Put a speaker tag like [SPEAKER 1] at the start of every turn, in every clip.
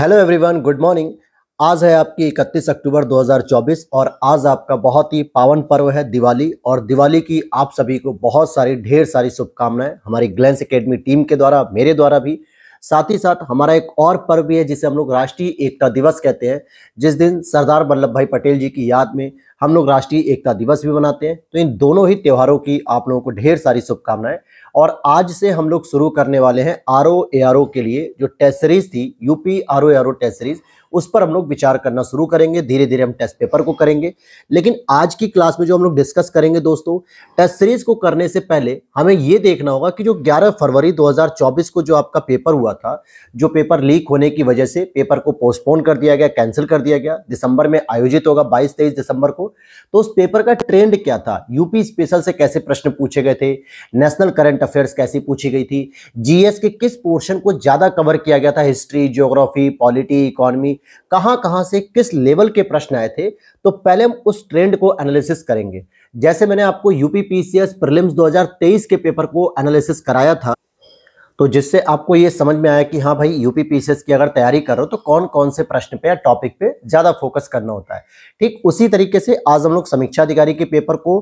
[SPEAKER 1] hello everyone good morning आज है आपकी 31 अक्टूबर 2024 और आज आपका बहुत ही पावन पर्व है दिवाली और दिवाली की आप सभी को बहुत सारी ढेर सारी शुभकामनाएं हमारी ग्लैंस एकेडमी टीम के द्वारा मेरे द्वारा भी साथ ही साथ हमारा एक और पर्व भी है जिसे हम लोग राष्ट्रीय एकता दिवस कहते हैं जिस दिन सरदार वल्लभ भाई पटेल जी की याद में हम लोग राष्ट्रीय एकता दिवस भी मनाते हैं तो इन दोनों ही त्योहारों की आप लोगों को ढेर सारी शुभकामनाएं और आज से हम लोग शुरू करने वाले हैं R O A R O के लिए जो टेस्ट सीरीज थी UP R O R O test series उस पर हम लोग विचार करना शुरू करेंगे धीरे धीरे हम टेस्ट पेपर को करेंगे लेकिन आज की क्लास में जो हम लोग डिस्कस करेंगे दोस्तों टेस्ट सीरीज को करने से पहले हमें यह देखना होगा कि जो 11 फरवरी 2024 को जो आपका पेपर हुआ था जो पेपर लीक होने की वजह से पेपर को पोस्टपोन कर दिया गया कैंसिल कर दिया गया दिसंबर में आयोजित होगा बाईस तेईस दिसंबर को तो उस पेपर का ट्रेंड क्या था यूपी स्पेशल से कैसे प्रश्न पूछे गए थे नेशनल करंट अफेयर्स कैसी पूछी गई थी जीएस के किस पोर्शन को ज्यादा कवर किया गया था हिस्ट्री ज्योग्राफी पॉलिटी इकोनॉमी कहां कहां से किस लेवल के प्रश्न आए थे तो पहले हम उस ट्रेंड को एनालिसिस करेंगे जैसे मैंने आपको यूपी पीसीएस प्रीलिम्स 2023 के पेपर को एनालिसिस कराया था तो जिससे आपको ये समझ में आया कि हाँ भाई यूपी पीसीएस की अगर तैयारी कर रहे हो तो कौन कौन से प्रश्न पे या टॉपिक पे ज़्यादा फोकस करना होता है ठीक उसी तरीके से आज हम लोग समीक्षा अधिकारी के पेपर को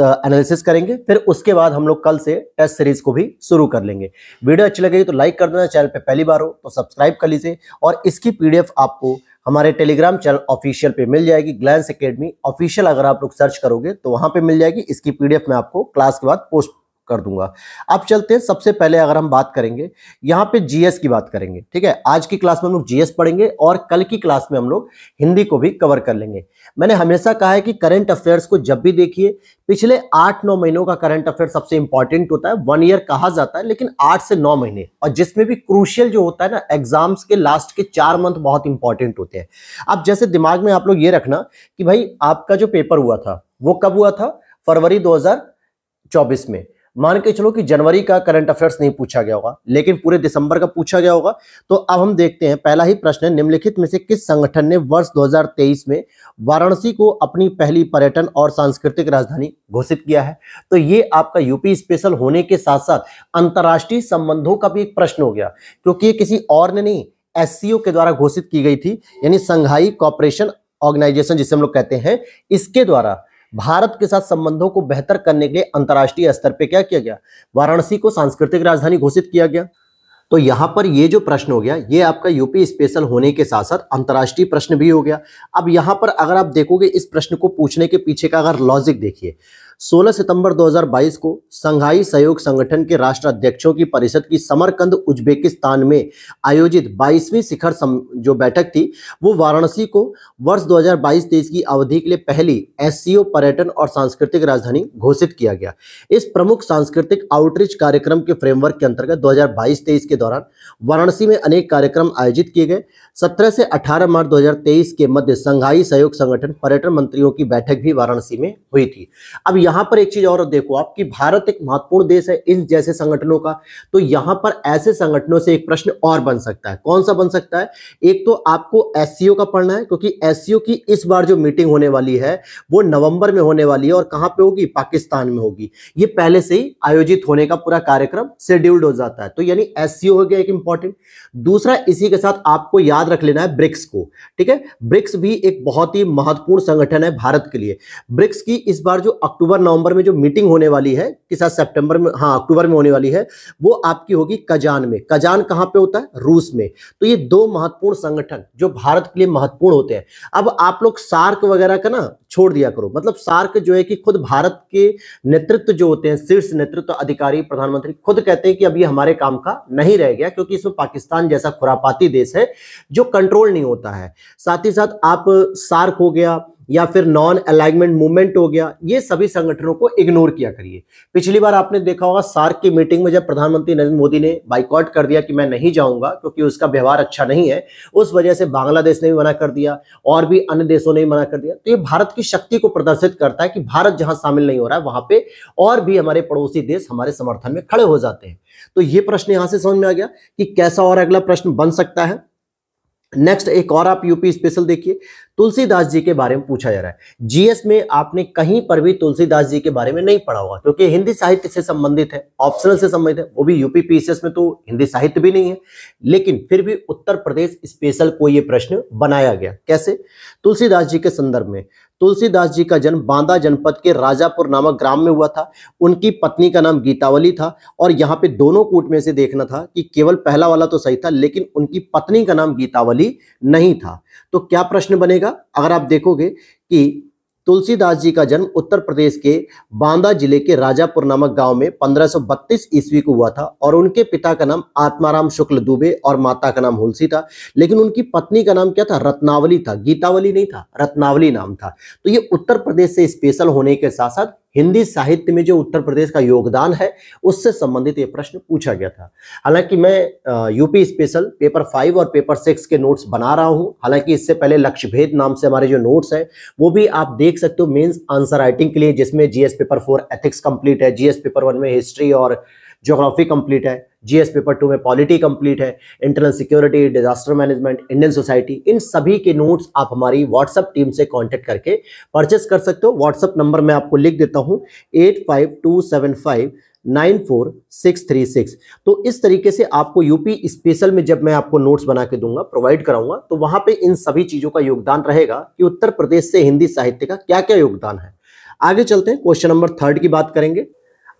[SPEAKER 1] एनालिसिस करेंगे फिर उसके बाद हम लोग कल से टेस्ट सीरीज को भी शुरू कर लेंगे वीडियो अच्छी लगेगी तो लाइक कर देना चैनल पर पहली बार हो तो सब्सक्राइब कर लीजिए और इसकी पी आपको हमारे टेलीग्राम चैनल ऑफिशियल पे मिल जाएगी ग्लैंस एकेडमी ऑफिशियल अगर आप लोग सर्च करोगे तो वहाँ पे मिल जाएगी इसकी पीडीएफ मैं आपको क्लास के बाद पोस्ट कर दूंगा अब चलते हैं सबसे पहले अगर हम बात करेंगे यहाँ पे जीएस की बात करेंगे ठीक है आज की क्लास में हम लोग जीएस पढ़ेंगे और कल की क्लास में हम लोग हिंदी को भी कवर कर लेंगे मैंने हमेशा कहा है कि करंट अफेयर्स को जब भी देखिए पिछले आठ नौ महीनों का करंट अफेयर सबसे इंपॉर्टेंट होता है वन ईयर कहा जाता है लेकिन आठ से नौ महीने और जिसमें भी क्रूशियल जो होता है ना एग्जाम्स के लास्ट के चार मंथ बहुत इंपॉर्टेंट होते हैं अब जैसे दिमाग में आप लोग ये रखना कि भाई आपका जो पेपर हुआ था वो कब हुआ था फरवरी 2024 में मान के चलो कि जनवरी का करंट अफेयर्स नहीं पूछा गया होगा लेकिन पूरे दिसंबर का पूछा गया होगा तो अब हम देखते हैं पहला ही प्रश्न है निम्नलिखित में से किस संगठन ने वर्ष 2023 में वाराणसी को अपनी पहली पर्यटन और सांस्कृतिक राजधानी घोषित किया है तो ये आपका यूपी स्पेशल होने के साथ साथ अंतर्राष्ट्रीय संबंधों का भी एक प्रश्न हो गया क्योंकि ये किसी और ने नहीं एस के द्वारा घोषित की गई थी यानी संघाई कॉपरेशन ऑर्गेनाइजेशन जिसे हम लोग कहते हैं इसके द्वारा भारत के साथ संबंधों को बेहतर करने के लिए अंतर्राष्ट्रीय स्तर पर क्या किया गया वाराणसी को सांस्कृतिक राजधानी घोषित किया गया तो यहाँ पर ये जो प्रश्न हो गया ये आपका यूपी स्पेशल होने के साथ साथ अंतर्राष्ट्रीय प्रश्न भी हो गया अब यहाँ पर अगर आप देखोगे इस प्रश्न को पूछने के पीछे का अगर लॉजिक देखिए 16 सितंबर 2022 को संघाई सहयोग संगठन के राष्ट्र अध्यक्षों की परिषद की समरकंद उज्बेकिस्तान में आयोजित 22वीं शिखर जो बैठक थी वो वाराणसी को वर्ष 2022-23 की अवधि के लिए पहली एस पर्यटन और सांस्कृतिक राजधानी घोषित किया गया इस प्रमुख सांस्कृतिक आउटरीच कार्यक्रम के फ्रेमवर्क के अंतर्गत दो हजार के दौरान वाराणसी में अनेक कार्यक्रम आयोजित किए गए 17 से 18 मार्च 2023 के मध्य संघाई सहयोग संगठन पर्यटन मंत्रियों की बैठक भी वाराणसी में हुई थी अब यहाँ पर एक चीज और देखो आपकी भारत एक महत्वपूर्ण देश है इन जैसे संगठनों का तो यहाँ पर ऐसे संगठनों से एक प्रश्न और बन सकता है कौन सा बन सकता है एक तो आपको एस का पढ़ना है क्योंकि एस की इस बार जो मीटिंग होने वाली है वो नवंबर में होने वाली है और कहाँ पे होगी पाकिस्तान में होगी ये पहले से ही आयोजित होने का पूरा कार्यक्रम शेड्यूल्ड हो जाता है तो यानी एस हो गया एक इंपॉर्टेंट दूसरा इसी के साथ आपको याद रख लेना है ब्रिक्स को ठीक है ब्रिक्स भी एक बहुत ही महत्वपूर्ण संगठन है भारत के लिए ब्रिक्स की इस बार जो अक्टूबर नवंबर में जो मीटिंग होने वाली है कि साथ सेप्टेम्बर में हाँ अक्टूबर में होने वाली है वो आपकी होगी कजान में कजान कहाँ पे होता है रूस में तो ये दो महत्वपूर्ण संगठन जो भारत के लिए महत्वपूर्ण होते हैं अब आप लोग सार्क वगैरह का ना छोड़ दिया करो मतलब सार्क जो है कि खुद भारत के नेतृत्व जो होते हैं शीर्ष नेतृत्व अधिकारी प्रधानमंत्री खुद कहते हैं कि अब ये हमारे काम का नहीं रह गया क्योंकि इसमें पाकिस्तान जैसा खुरापाती देश है जो कंट्रोल नहीं होता है साथ ही साथ आप सार्क हो गया या फिर नॉन अलाइनमेंट मूवमेंट हो गया ये सभी संगठनों को इग्नोर किया करिए पिछली बार आपने देखा होगा सार्क की मीटिंग में जब प्रधानमंत्री नरेंद्र मोदी ने बाइकआउट कर दिया कि मैं नहीं जाऊंगा क्योंकि उसका व्यवहार अच्छा नहीं है उस वजह से बांग्लादेश ने भी मना कर दिया और भी अन्य देशों ने भी मना कर दिया तो ये भारत की शक्ति को प्रदर्शित करता है कि भारत जहां शामिल नहीं हो रहा है वहां पर और भी हमारे पड़ोसी देश हमारे समर्थन में खड़े हो जाते हैं तो ये प्रश्न यहां से समझ में आ गया कि कैसा और अगला प्रश्न बन सकता है नेक्स्ट एक और आप यूपी स्पेशल देखिए तुलसीदास जी के बारे में पूछा जा रहा है जीएस में आपने कहीं पर भी तुलसीदास जी के बारे में नहीं पढ़ा होगा क्योंकि हिंदी साहित्य से संबंधित है ऑप्शनल से संबंधित है वो भी यूपी पीसीएस में तो हिंदी साहित्य भी नहीं है लेकिन फिर भी उत्तर प्रदेश स्पेशल को ये प्रश्न बनाया गया कैसे तुलसीदास जी के संदर्भ में तुलसीदास जी का जन्म बांदा जनपद के राजापुर नामक ग्राम में हुआ था उनकी पत्नी का नाम गीतावली था और यहाँ पे दोनों कूट में से देखना था कि केवल पहला वाला तो सही था लेकिन उनकी पत्नी का नाम गीतावली नहीं था तो क्या प्रश्न बनेगा अगर आप देखोगे कि तुलसीदास जी का जन्म उत्तर प्रदेश के बांदा जिले के राजापुर नामक गांव में 1532 ईस्वी को हुआ था और उनके पिता का नाम आत्माराम शुक्ल दुबे और माता का नाम हुलसी था लेकिन उनकी पत्नी का नाम क्या था रत्नावली था गीतावली नहीं था रत्नावली नाम था तो ये उत्तर प्रदेश से स्पेशल होने के साथ साथ हिंदी साहित्य में जो उत्तर प्रदेश का योगदान है उससे संबंधित ये प्रश्न पूछा गया था हालांकि मैं यूपी स्पेशल पेपर फाइव और पेपर सिक्स के नोट्स बना रहा हूं हालांकि इससे पहले लक्ष्य भेद नाम से हमारे जो नोट्स हैं वो भी आप देख सकते हो मेंस आंसर राइटिंग के लिए जिसमें GS paper four ethics complete है जीएस पेपर वन में हिस्ट्री और ज्योग्राफी कंप्लीट है जीएस पेपर टू में पॉलिटी कंप्लीट है internal security disaster management Indian society इन सभी के नोट्स आप हमारी व्हाट्सअप टीम से कांटेक्ट करके परचेस कर सकते हो व्हाट्सअप नंबर मैं आपको लिख देता हूँ eight five two seven five nine four six three six तो इस तरीके से आपको यूपी स्पेशल में जब मैं आपको नोट्स बना के दूंगा प्रोवाइड कराऊंगा तो वहां पे इन सभी चीजों का योगदान रहेगा कि उत्तर प्रदेश से हिंदी साहित्य का क्या क्या योगदान है आगे चलते हैं क्वेश्चन नंबर थर्ड की बात करेंगे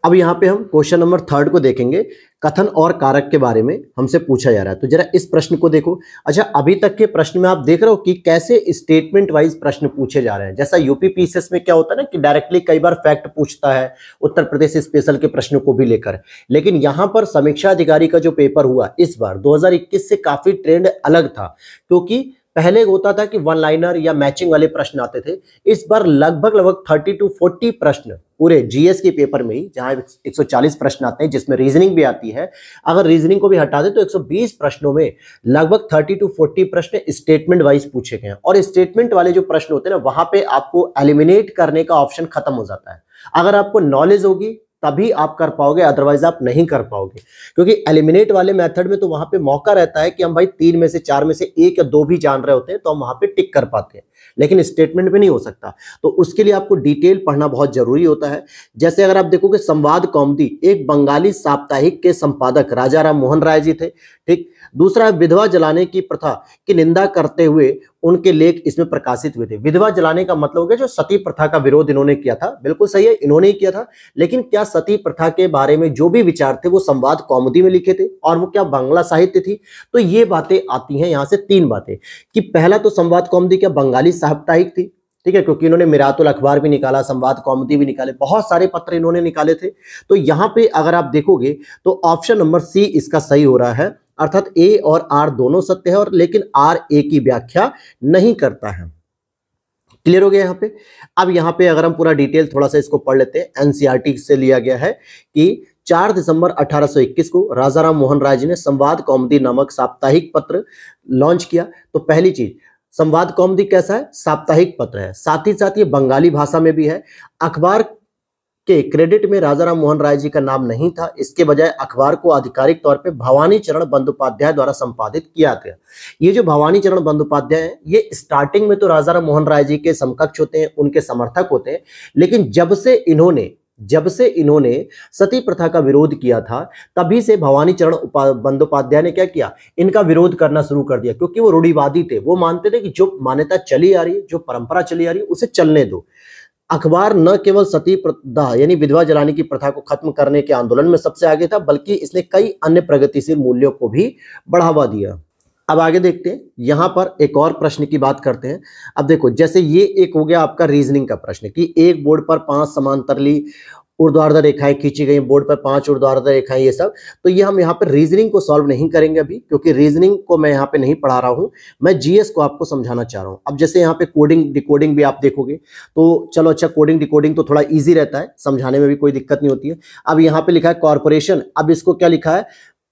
[SPEAKER 1] अब यहाँ पे हम क्वेश्चन नंबर थर्ड को देखेंगे कथन और कारक के बारे में हमसे पूछा जा रहा है तो जरा इस प्रश्न को देखो अच्छा अभी तक के प्रश्न में आप देख रहे हो कि कैसे स्टेटमेंट वाइज प्रश्न पूछे जा रहे हैं जैसा यूपी पीसीएस में क्या होता है ना कि डायरेक्टली कई बार फैक्ट पूछता है उत्तर प्रदेश स्पेशल के प्रश्न को भी लेकर लेकिन यहाँ पर समीक्षा अधिकारी का जो पेपर हुआ इस बार दो से काफी ट्रेंड अलग था क्योंकि तो पहले होता था कि वन लाइनर या मैचिंग वाले प्रश्न आते थे इस बार लगभग लगभग 30 टू 40 प्रश्न पूरे जीएस के पेपर में ही जहां 140 प्रश्न आते हैं जिसमें रीजनिंग भी आती है अगर रीजनिंग को भी हटा दे तो 120 प्रश्नों में लगभग 30 टू 40 प्रश्न स्टेटमेंट वाइज पूछे गए हैं और स्टेटमेंट वाले जो प्रश्न होते हैं ना वहां पे आपको एलिमिनेट करने का ऑप्शन खत्म हो जाता है अगर आपको नॉलेज होगी तभी आप कर पाओगे अदरवाइज आप नहीं कर पाओगे क्योंकि एलिमिनेट वाले मेथड में तो वहां पे मौका रहता है कि हम भाई तीन में से चार में से एक या दो भी जान रहे होते हैं तो हम वहां पे टिक कर पाते हैं लेकिन स्टेटमेंट में नहीं हो सकता तो उसके लिए आपको डिटेल पढ़ना बहुत जरूरी होता है जैसे अगर आप देखोगे संवाद कौमदी एक बंगाली साप्ताहिक के संपादक राजा राम मोहन राय जी थे ठीक दूसरा है विधवा जलाने की प्रथा की निंदा करते हुए उनके लेख इसमें प्रकाशित हुए थे विधवा जलाने का मतलब जो सती प्रथा का विरोध इन्होंने किया था बिल्कुल सही है इन्होंने ही किया था लेकिन क्या सती प्रथा के बारे में जो भी विचार थे वो संवाद कौमुदी में लिखे थे और वो क्या बांग्ला साहित्य थी तो ये बातें आती हैं यहाँ से तीन बातें कि पहला तो संवाद कौमुदी क्या बंगाली साप्ताहिक थी ठीक है क्योंकि इन्होंने मिरातुल अखबार भी निकाला संवाद कौमुदी भी निकाले बहुत सारे पत्र इन्होंने निकाले थे तो यहाँ पे अगर आप देखोगे तो ऑप्शन नंबर सी इसका सही हो रहा है अर्थात ए और आर दोनों सत्य है और लेकिन आर ए की व्याख्या नहीं करता है क्लियर हो गया यहाँ पे अब यहाँ पे अगर हम पूरा डिटेल थोड़ा सा इसको पढ़ लेते हैं एनसीईआरटी e से लिया गया है कि 4 दिसंबर 1821 को राजाराम मोहन राय जी ने संवाद कौमदी नामक साप्ताहिक पत्र लॉन्च किया तो पहली चीज संवाद कौमदी कैसा है साप्ताहिक पत्र है साथ ही साथ ये बंगाली भाषा में भी है अखबार के क्रेडिट में राजा राम मोहन राय जी का नाम नहीं था इसके बजाय अखबार को आधिकारिक तौर पर भवानी चरण बंदोपाध्याय द्वारा संपादित किया गया ये जो भवानी चरण बंदोपाध्याय है ये स्टार्टिंग में तो राजा राम मोहन राय जी के समकक्ष होते हैं उनके समर्थक होते हैं लेकिन जब से इन्होंने जब से इन्होंने सती प्रथा का विरोध किया था तभी से भवानी चरण बंदोपाध्याय ने क्या किया इनका विरोध करना शुरू कर दिया क्योंकि वो रूढ़ीवादी थे वो मानते थे कि जो मान्यता चली आ रही है जो परंपरा चली आ रही है उसे चलने दो अखबार न केवल सती दाह यानी विधवा जलाने की प्रथा को खत्म करने के आंदोलन में सबसे आगे था बल्कि इसने कई अन्य प्रगतिशील मूल्यों को भी बढ़ावा दिया अब आगे देखते हैं यहां पर एक और प्रश्न की बात करते हैं अब देखो जैसे ये एक हो गया आपका रीजनिंग का प्रश्न कि एक बोर्ड पर पांच समांतरली ऊर्ध्वाधर रेखाएं खींची गई बोर्ड पर पांच ऊर्ध्वाधर रेखाएं ये सब तो ये हम यहाँ पर रीजनिंग को सॉल्व नहीं करेंगे अभी क्योंकि रीजनिंग को मैं यहाँ पे नहीं पढ़ा रहा हूँ मैं जीएस को आपको समझाना चाह रहा हूँ अब जैसे यहाँ पे कोडिंग डिकोडिंग भी आप देखोगे तो चलो अच्छा कोडिंग डिकोडिंग तो थोड़ा ईजी रहता है समझाने में भी कोई दिक्कत नहीं होती है अब यहाँ पे लिखा है कॉरपोरेशन अब इसको क्या लिखा है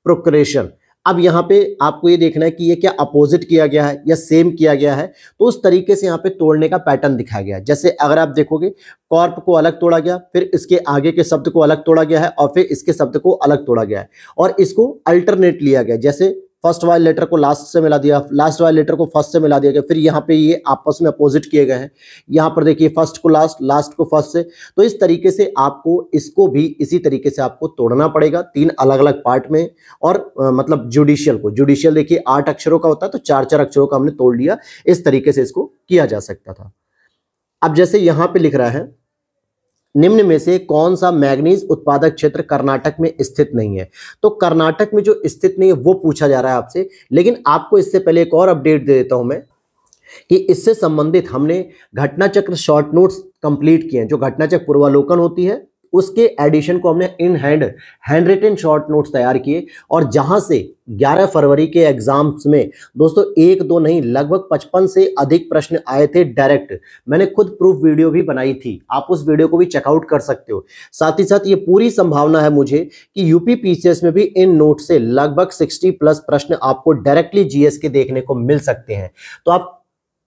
[SPEAKER 1] प्रोक्रेशन अब यहाँ पे आपको ये देखना है कि ये क्या अपोजिट किया गया है या सेम किया गया है तो उस तरीके से यहाँ पे तोड़ने का पैटर्न दिखाया गया है जैसे अगर आप देखोगे कॉर्प को अलग तोड़ा गया फिर इसके आगे के शब्द को अलग तोड़ा गया है और फिर इसके शब्द को अलग तोड़ा गया है और इसको अल्टरनेट लिया गया जैसे फर्स्ट वाले लेटर को लास्ट से मिला दिया लास्ट वाले लेटर को फर्स्ट से मिला दिया गया फिर यहाँ पे ये आपस में अपोजिट किए गए हैं यहाँ पर देखिए फर्स्ट को लास्ट लास्ट को फर्स्ट से तो इस तरीके से आपको इसको भी इसी तरीके से आपको तोड़ना पड़ेगा तीन अलग अलग पार्ट में और आ, मतलब जुडिशियल को जुडिशियल देखिए आठ अक्षरों का होता है तो चार चार अक्षरों का हमने तोड़ लिया इस तरीके से इसको किया जा सकता था अब जैसे यहाँ पे लिख रहा है निम्न में से कौन सा मैग्नीज उत्पादक क्षेत्र कर्नाटक में स्थित नहीं है तो कर्नाटक में जो स्थित नहीं है वो पूछा जा रहा है आपसे लेकिन आपको इससे पहले एक और अपडेट दे देता हूं मैं कि इससे संबंधित हमने घटना चक्र शॉर्ट नोट्स कंप्लीट किए हैं जो घटना चक्र पूर्वालोकन होती है उसके एडिशन को हमने इन hand hand written short notes तैयार किए और जहां से 11 फरवरी के एग्जाम्स में दोस्तों एक दो नहीं लगभग 55 से अधिक प्रश्न आए थे डायरेक्ट मैंने खुद प्रूफ वीडियो भी बनाई थी आप उस वीडियो को भी चेकआउट कर सकते हो साथ ही साथ ये पूरी संभावना है मुझे कि यूपी पीसीएस में भी इन नोट से लगभग 60 प्लस प्रश्न आपको डायरेक्टली जीएस के देखने को मिल सकते हैं तो आप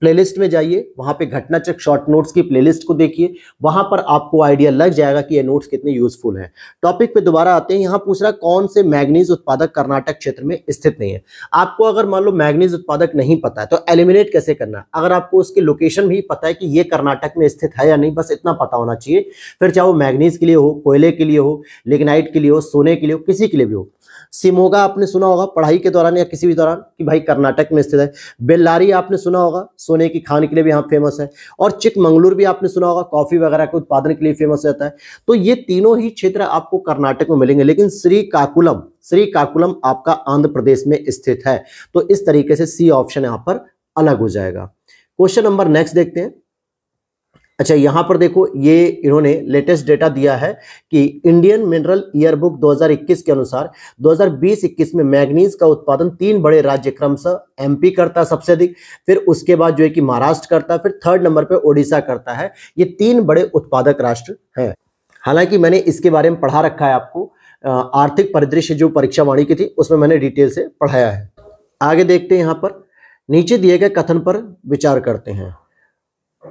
[SPEAKER 1] प्लेलिस्ट में जाइए वहां पे घटनाचक शॉर्ट नोट्स की प्लेलिस्ट को देखिए वहां पर आपको आइडिया लग जाएगा कि ये नोट्स कितने यूजफुल हैं टॉपिक पे दोबारा आते हैं यहाँ पूछ रहा कौन से मैग्नीज उत्पादक कर्नाटक क्षेत्र में स्थित नहीं है आपको अगर मान लो मैग्नीज उत्पादक नहीं पता है तो एलिमिनेट कैसे करना अगर आपको उसकी लोकेशन भी पता है कि ये कर्नाटक में स्थित है या नहीं बस इतना पता होना चाहिए फिर चाहे वो मैग्नीज के लिए हो कोयले के लिए हो लिग्नाइट के लिए हो सोने के लिए हो किसी के लिए भी हो सिमोगा आपने सुना होगा पढ़ाई के दौरान या किसी भी दौरान कि भाई कर्नाटक में स्थित है बेल्लारी आपने सुना होगा सोने की खान के लिए भी यहाँ फेमस है और चिकमंगलूर भी आपने सुना होगा कॉफी वगैरह के उत्पादन के लिए फेमस रहता है तो ये तीनों ही क्षेत्र आपको कर्नाटक में मिलेंगे लेकिन श्री काकुलम श्री काकुलम आपका आंध्र प्रदेश में स्थित है तो इस तरीके से सी ऑप्शन यहाँ पर अलग हो जाएगा क्वेश्चन नंबर नेक्स्ट देखते हैं अच्छा यहाँ पर देखो ये इन्होंने लेटेस्ट डेटा दिया है कि इंडियन मिनरल ईयरबुक 2021 के अनुसार 2020-21 में मैग्नीज का उत्पादन तीन बड़े राज्य क्रमशः एमपी करता सबसे अधिक फिर उसके बाद जो है कि महाराष्ट्र करता फिर थर्ड नंबर पे ओडिशा करता है ये तीन बड़े उत्पादक राष्ट्र हैं हालांकि मैंने इसके बारे में पढ़ा रखा है आपको आर्थिक परिदृश्य जो परीक्षा वाणी की थी उसमें मैंने डिटेल से पढ़ाया है आगे देखते हैं यहाँ पर नीचे दिए गए कथन पर विचार करते हैं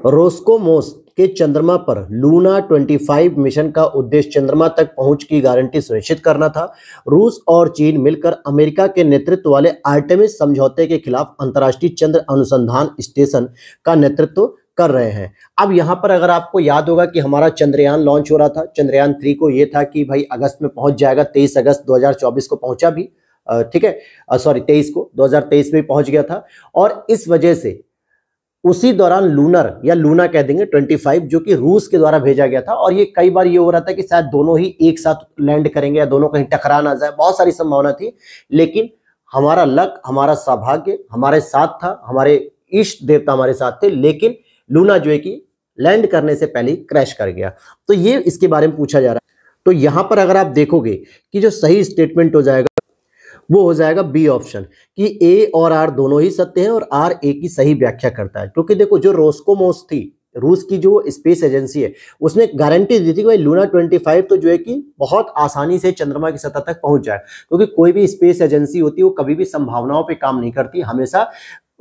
[SPEAKER 1] रोस्कोमोस के चंद्रमा पर लूना 25 मिशन का उद्देश्य चंद्रमा तक पहुंच की गारंटी सुनिश्चित करना था रूस और चीन मिलकर अमेरिका के नेतृत्व वाले आर्टेमिस समझौते के खिलाफ अंतर्राष्ट्रीय चंद्र अनुसंधान स्टेशन का नेतृत्व कर रहे हैं अब यहां पर अगर आपको याद होगा कि हमारा चंद्रयान लॉन्च हो रहा था चंद्रयान थ्री को यह था कि भाई अगस्त में पहुंच जाएगा तेईस अगस्त दो को पहुंचा भी ठीक है सॉरी तेईस को 2023 में पहुंच गया था और इस वजह से उसी दौरान लूनर या लूना कह देंगे 25 जो कि रूस के द्वारा भेजा गया था और ये कई बार ये हो रहा था कि शायद दोनों ही एक साथ लैंड करेंगे या दोनों कहीं टकरा ना जाए बहुत सारी संभावना थी लेकिन हमारा लक हमारा सौभाग्य हमारे साथ था हमारे इष्ट देवता हमारे साथ थे लेकिन लूना जो है कि लैंड करने से पहले क्रैश कर गया तो ये इसके बारे में पूछा जा रहा है तो यहां पर अगर आप देखोगे कि जो सही स्टेटमेंट हो जाएगा वो हो जाएगा बी ऑप्शन कि ए और आर दोनों ही सत्य हैं और आर ए की सही व्याख्या करता है क्योंकि देखो जो रोस्कोमोस थी रूस की जो स्पेस एजेंसी है उसने गारंटी दी थी कि भाई लूना 25 तो जो है कि बहुत आसानी से चंद्रमा की सतह तक पहुंच जाए क्योंकि कोई भी स्पेस एजेंसी होती है वो कभी भी संभावनाओं पे काम नहीं करती हमेशा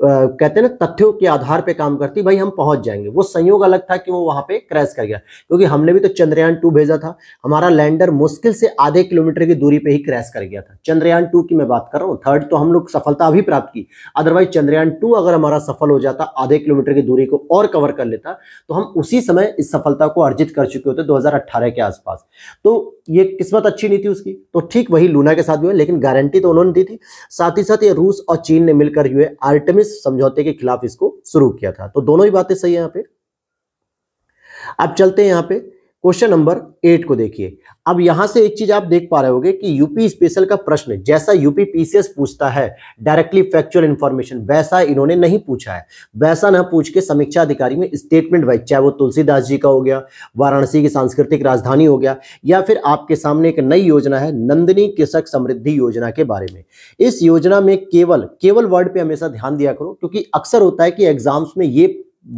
[SPEAKER 1] कहते हैं ना तथ्यों के आधार पे काम करती भाई हम पहुंच जाएंगे वो संयोग अलग था कि वो वहां पे क्रैश कर गया क्योंकि हमने भी तो चंद्रयान टू भेजा था हमारा लैंडर मुश्किल से आधे किलोमीटर की दूरी पे ही क्रैश कर गया था चंद्रयान टू की मैं बात कर रहा हूँ थर्ड तो हम लोग सफलता अभी प्राप्त की अदरवाइज चंद्रयान टू अगर हमारा सफल हो जाता आधे किलोमीटर की दूरी को और कवर कर लेता तो हम उसी समय इस सफलता को अर्जित कर चुके होते दो के आसपास तो ये किस्मत अच्छी नहीं थी उसकी तो ठीक वही लूना के साथ भी हुआ लेकिन गारंटी तो उन्होंने दी थी साथ ही साथ ये रूस और चीन ने मिलकर हुए आर्टमिस इस समझौते के खिलाफ इसको शुरू किया था तो दोनों ही बातें सही है यहां पे अब चलते हैं यहां पे क्वेश्चन नंबर एट को देखिए अब यहां से एक चीज आप देख पा रहे होगे कि यूपी स्पेशल का प्रश्न जैसा यूपी पीसीएस पूछता है डायरेक्टली फैक्चुअल इन्फॉर्मेशन वैसा इन्होंने नहीं पूछा है वैसा ना पूछ के समीक्षा अधिकारी में स्टेटमेंट वाइज चाहे वो तुलसीदास जी का हो गया वाराणसी की सांस्कृतिक राजधानी हो गया या फिर आपके सामने एक नई योजना है नंदिनी कृषक समृद्धि योजना के बारे में इस योजना में केवल केवल वर्ड पर हमेशा ध्यान दिया करो क्योंकि अक्सर होता है कि एग्जाम्स में ये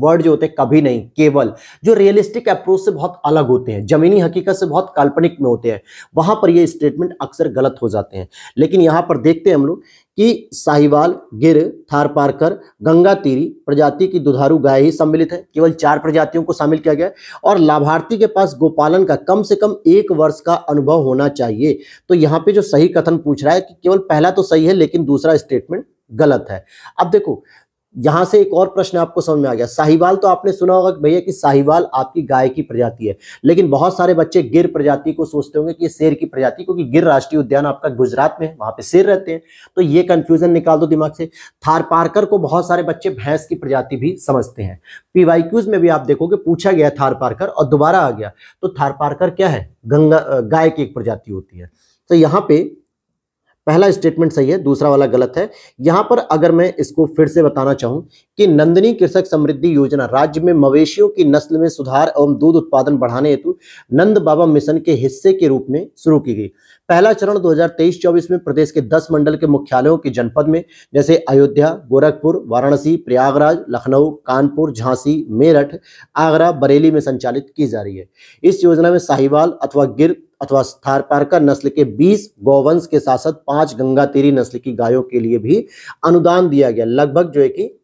[SPEAKER 1] वर्ड जो होते हैं कभी नहीं केवल जो रियलिस्टिक अप्रोच से बहुत अलग होते हैं जमीनी हकीकत से बहुत काल्पनिक में होते हैं वहां पर ये स्टेटमेंट अक्सर गलत हो जाते हैं लेकिन यहां पर देखते हैं हम लोग कि साहिवाल गिर थार पारकर गंगा तीरी प्रजाति की दुधारू गाय ही सम्मिलित है केवल चार प्रजातियों को शामिल किया गया और लाभार्थी के पास गोपालन का कम से कम एक वर्ष का अनुभव होना चाहिए तो यहाँ पे जो सही कथन पूछ रहा है कि केवल पहला तो सही है लेकिन दूसरा स्टेटमेंट गलत है अब देखो यहां से एक और प्रश्न आपको समझ में आ गया साहिवाल तो आपने सुना होगा भैया कि साहिवाल आपकी गाय की प्रजाति है लेकिन बहुत सारे बच्चे गिर प्रजाति को सोचते होंगे कि ये शेर की प्रजाति क्योंकि गिर राष्ट्रीय उद्यान आपका गुजरात में है वहां पे शेर रहते हैं तो ये कंफ्यूजन निकाल दो दिमाग से थार पार्कर को बहुत सारे बच्चे भैंस की प्रजाति भी समझते हैं पीवाईक्यूज में भी आप देखोगे पूछा गया थार पार्कर और दोबारा आ गया तो थार पार्कर क्या है गंगा गाय की एक प्रजाति होती है तो यहाँ पे पहला स्टेटमेंट सही है दूसरा वाला गलत है यहाँ पर अगर मैं इसको फिर से बताना चाहूँ कि नंदनी कृषक समृद्धि योजना राज्य में मवेशियों की नस्ल में सुधार एवं दूध उत्पादन बढ़ाने हेतु नंद बाबा मिशन के हिस्से के रूप में शुरू की गई पहला चरण 2023-24 में प्रदेश के 10 मंडल के मुख्यालयों के जनपद में जैसे अयोध्या गोरखपुर वाराणसी प्रयागराज लखनऊ कानपुर झांसी मेरठ आगरा बरेली में संचालित की जा रही है इस योजना में साहिवाल अथवा गिर अथवा थारपारकर नस्ल के 20 गौवंश के साथ साथ पांच गंगा तीरी नस्ल की गायों के लिए भी अनुदान दिया गया लगभग जो है कि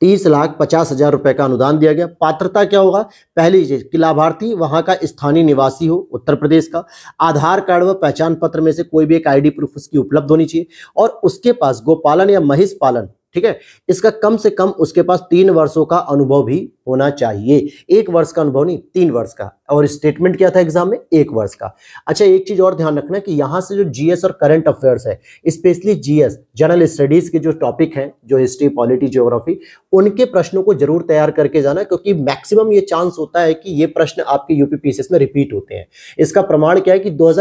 [SPEAKER 1] तीस लाख पचास हजार रुपए का अनुदान दिया गया पात्रता क्या होगा पहली चीज कि लाभार्थी वहां का स्थानीय निवासी हो उत्तर प्रदेश का आधार कार्ड व पहचान पत्र में से कोई भी एक आईडी प्रूफ उसकी उपलब्ध होनी चाहिए और उसके पास गोपालन या महिष पालन ठीक है इसका कम से कम उसके पास तीन वर्षों का अनुभव भी होना चाहिए एक वर्ष का अनुभव नहीं तीन वर्ष का और स्टेटमेंट क्या था एग्जाम में एक वर्ष का अच्छा एक चीज और ध्यान रखना कि यहाँ से जो जीएस और करंट अफेयर्स है स्पेशली जीएस जनरल स्टडीज के जो टॉपिक हैं जो हिस्ट्री पॉलिटी ज्योग्राफी उनके प्रश्नों को जरूर तैयार करके जाना क्योंकि मैक्सिमम ये चांस होता है कि ये प्रश्न आपके यूपीपीसीएस में रिपीट होते हैं इसका प्रमाण क्या है कि दो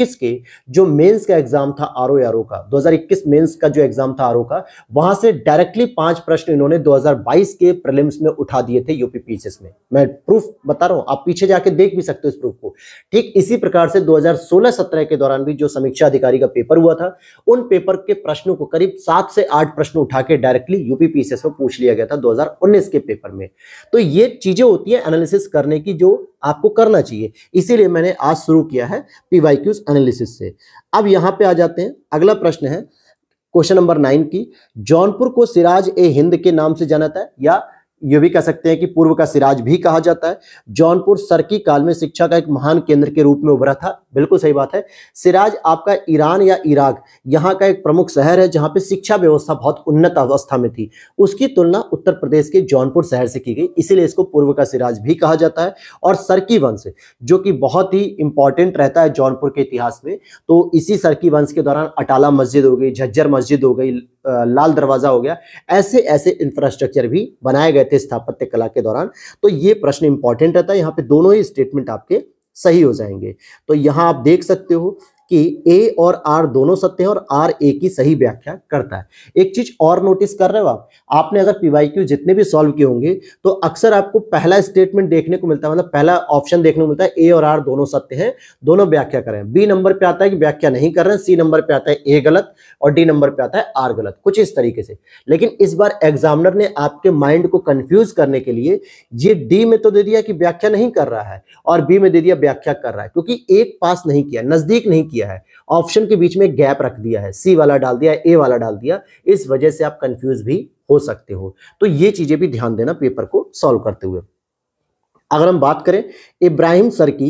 [SPEAKER 1] के जो मेन्स का एग्जाम था आर ओ का दो हजार मेंस का जो एग्जाम था आर का वहां से डायरेक्टली पांच प्रश्न इन्होंने दो के प्रलिम्स में उठा दिए थे यूपीपीसीएस में मैं प्रूफ बता रहा हूँ आप पीछे जाके देख भी सकते हो इस प्रूफ को ठीक इसी प्रकार से 2016-17 के दौरान भी जो समीक्षा अधिकारी का पेपर हुआ था उन पेपर के प्रश्नों को करीब सात से आठ प्रश्न उठा के डायरेक्टली यूपीपीसीएस में पूछ लिया गया था 2019 के पेपर में तो ये चीजें होती है एनालिसिस करने की जो आपको करना चाहिए इसीलिए मैंने आज शुरू किया है पीवाई एनालिसिस से अब यहां पे आ जाते हैं अगला प्रश्न है क्वेश्चन नंबर नाइन की जौनपुर को सिराज ए हिंद के नाम से जाना था या यह भी कह सकते हैं कि पूर्व का सिराज भी कहा जाता है जौनपुर सर की काल में शिक्षा का एक महान केंद्र के रूप में उभरा था बिल्कुल सही बात है सिराज आपका ईरान या इराक यहाँ का एक प्रमुख शहर है जहां पे शिक्षा व्यवस्था बहुत उन्नत अवस्था में थी उसकी तुलना उत्तर प्रदेश के जौनपुर शहर से की गई इसीलिए इसको पूर्व का सिराज भी कहा जाता है और सरकी वंश जो कि बहुत ही इंपॉर्टेंट रहता है जौनपुर के इतिहास में तो इसी सरकी वंश के दौरान अटाला मस्जिद हो गई झज्जर मस्जिद हो गई लाल दरवाजा हो गया ऐसे ऐसे इंफ्रास्ट्रक्चर भी बनाए गए थे स्थापत्य कला के दौरान तो ये प्रश्न इंपॉर्टेंट रहता है यहाँ पे दोनों ही स्टेटमेंट आपके सही हो जाएंगे तो यहाँ आप देख सकते हो कि ए और आर दोनों सत्य है और आर ए की सही व्याख्या करता है एक चीज और नोटिस कर रहे हो आप आपने अगर पीवाईक्यू जितने भी सॉल्व किए होंगे तो अक्सर आपको पहला स्टेटमेंट देखने को मिलता है मतलब पहला ऑप्शन देखने को मिलता है ए और आर दोनों सत्य है दोनों व्याख्या करें बी नंबर पे आता है कि व्याख्या नहीं कर रहे हैं सी नंबर पे आता है ए गलत और डी नंबर पे आता है आर गलत कुछ इस तरीके से लेकिन इस बार एग्जामिनर ने आपके माइंड को कंफ्यूज करने के लिए ये डी में तो दे दिया कि व्याख्या नहीं कर रहा है और बी में दे दिया व्याख्या कर रहा है क्योंकि एक पास नहीं किया नजदीक नहीं किया किया है ऑप्शन के बीच में गैप रख दिया है सी वाला डाल दिया ए वाला डाल दिया इस वजह से आप कंफ्यूज भी हो सकते हो तो ये चीजें भी ध्यान देना पेपर को सॉल्व करते हुए अगर हम बात करें इब्राहिम सरकी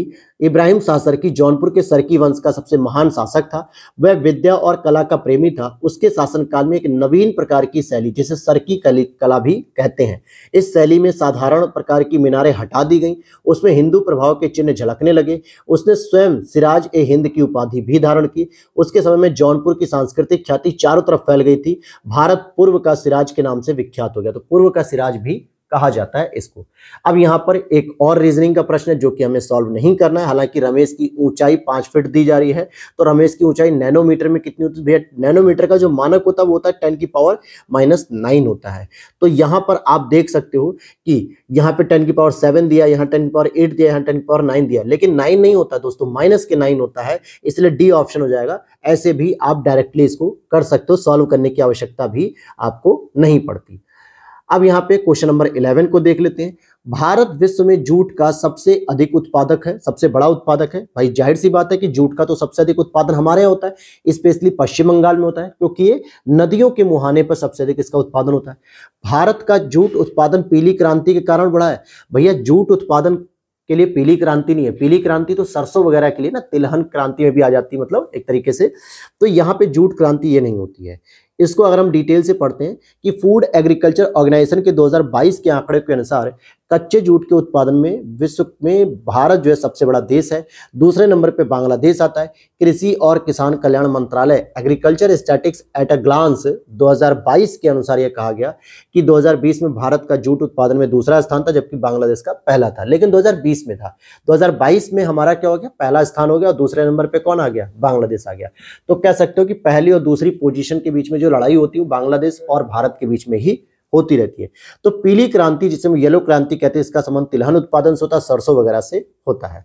[SPEAKER 1] इब्राहिम शाह की जौनपुर के सरकी वंश का सबसे महान शासक था वह विद्या और कला का प्रेमी था उसके शासनकाल में एक नवीन प्रकार की शैली जिसे सरकी कला भी कहते हैं इस शैली में साधारण प्रकार की मीनारें हटा दी गईं उसमें हिंदू प्रभाव के चिन्ह झलकने लगे उसने स्वयं सिराज ए हिंद की उपाधि भी धारण की उसके समय में जौनपुर की सांस्कृतिक ख्याति चारों तरफ फैल गई थी भारत पूर्व का सिराज के नाम से विख्यात हो गया तो पूर्व का सिराज भी कहा जाता है इसको अब यहाँ पर एक और रीजनिंग का प्रश्न है जो कि हमें सॉल्व नहीं करना है हालांकि रमेश की ऊंचाई पांच फीट दी जा रही है तो रमेश की ऊंचाई नैनोमीटर में कितनी होती है नैनोमीटर का जो मानक होता है वो होता है टेन की पावर माइनस नाइन होता है तो यहाँ पर आप देख सकते हो कि यहाँ पर टेन की पावर सेवन दिया यहाँ टेन की पावर एट दिया यहाँ टेन की पावर नाइन दिया लेकिन नाइन नहीं होता दोस्तों माइनस के नाइन होता है इसलिए डी ऑप्शन हो जाएगा ऐसे भी आप डायरेक्टली इसको कर सकते हो सॉल्व करने की आवश्यकता भी आपको नहीं पड़ती अब यहाँ पे क्वेश्चन नंबर इलेवन को देख लेते हैं भारत विश्व में जूट का सबसे अधिक उत्पादक है सबसे बड़ा उत्पादक है भाई जाहिर सी बात है कि जूट का तो सबसे अधिक उत्पादन हमारे यहाँ होता है स्पेशली पश्चिम बंगाल में होता है क्योंकि ये नदियों के मुहाने पर सबसे अधिक इसका उत्पादन होता है भारत का जूट उत्पादन पीली क्रांति के कारण बढ़ा है भैया जूट उत्पादन के लिए पीली क्रांति नहीं है पीली क्रांति तो सरसों वगैरह के लिए ना तिलहन क्रांति में भी आ जाती है मतलब एक तरीके से तो यहाँ पे जूट क्रांति ये नहीं होती है इसको अगर हम डिटेल से पढ़ते हैं कि फूड एग्रीकल्चर ऑर्गेनाइजेशन के 2022 के आंकड़े के अनुसार कच्चे जूट के उत्पादन में विश्व में भारत जो है सबसे बड़ा देश है दूसरे नंबर पे बांग्लादेश आता है कृषि और किसान कल्याण मंत्रालय agriculture statistics at a glance 2022 के अनुसार यह कहा गया कि 2020 में भारत का जूट उत्पादन में दूसरा स्थान था जबकि बांग्लादेश का पहला था लेकिन दो में था दो में हमारा क्या हो गया पहला स्थान हो गया और दूसरे नंबर पर कौन आ गया बांग्लादेश आ गया तो कह सकते हो कि पहली और दूसरी पोजिशन के बीच में जो लड़ाई होती है बांग्लादेश और भारत के बीच में ही होती रहती है तो पीली क्रांति जिसे हम येलो क्रांति कहते हैं इसका संबंध तिलहन उत्पादन से होता है सरसों वगैरह से होता है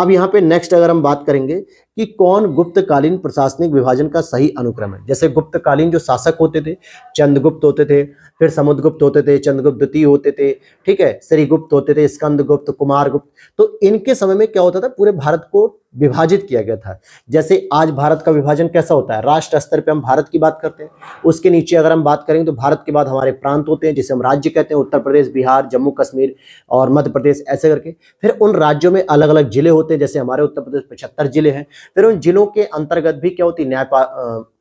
[SPEAKER 1] अब यहाँ पे नेक्स्ट अगर हम बात करेंगे कि कौन गुप्तकालीन प्रशासनिक विभाजन का सही अनुक्रम है जैसे गुप्तकालीन जो शासक होते थे चंद्रगुप्त होते थे फिर समुद्रगुप्त होते थे चंद्रगुप्त द्वितीय होते थे ठीक है श्रीगुप्त होते थे स्कंदगुप्त कुमारगुप्त तो इनके समय में क्या होता था पूरे भारत को विभाजित किया गया था जैसे आज भारत का विभाजन कैसा होता है राष्ट्र स्तर पर हम भारत की बात करते हैं उसके नीचे अगर हम बात करेंगे तो भारत के बाद हमारे प्रांत होते हैं जिसे हम राज्य कहते हैं उत्तर प्रदेश बिहार जम्मू कश्मीर और मध्य प्रदेश ऐसे करके फिर उन राज्यों में अलग अलग जिले होते हैं जैसे हमारे उत्तर प्रदेश पचहत्तर जिले हैं फिर उन जिलों के अंतर्गत भी क्या होती न्याय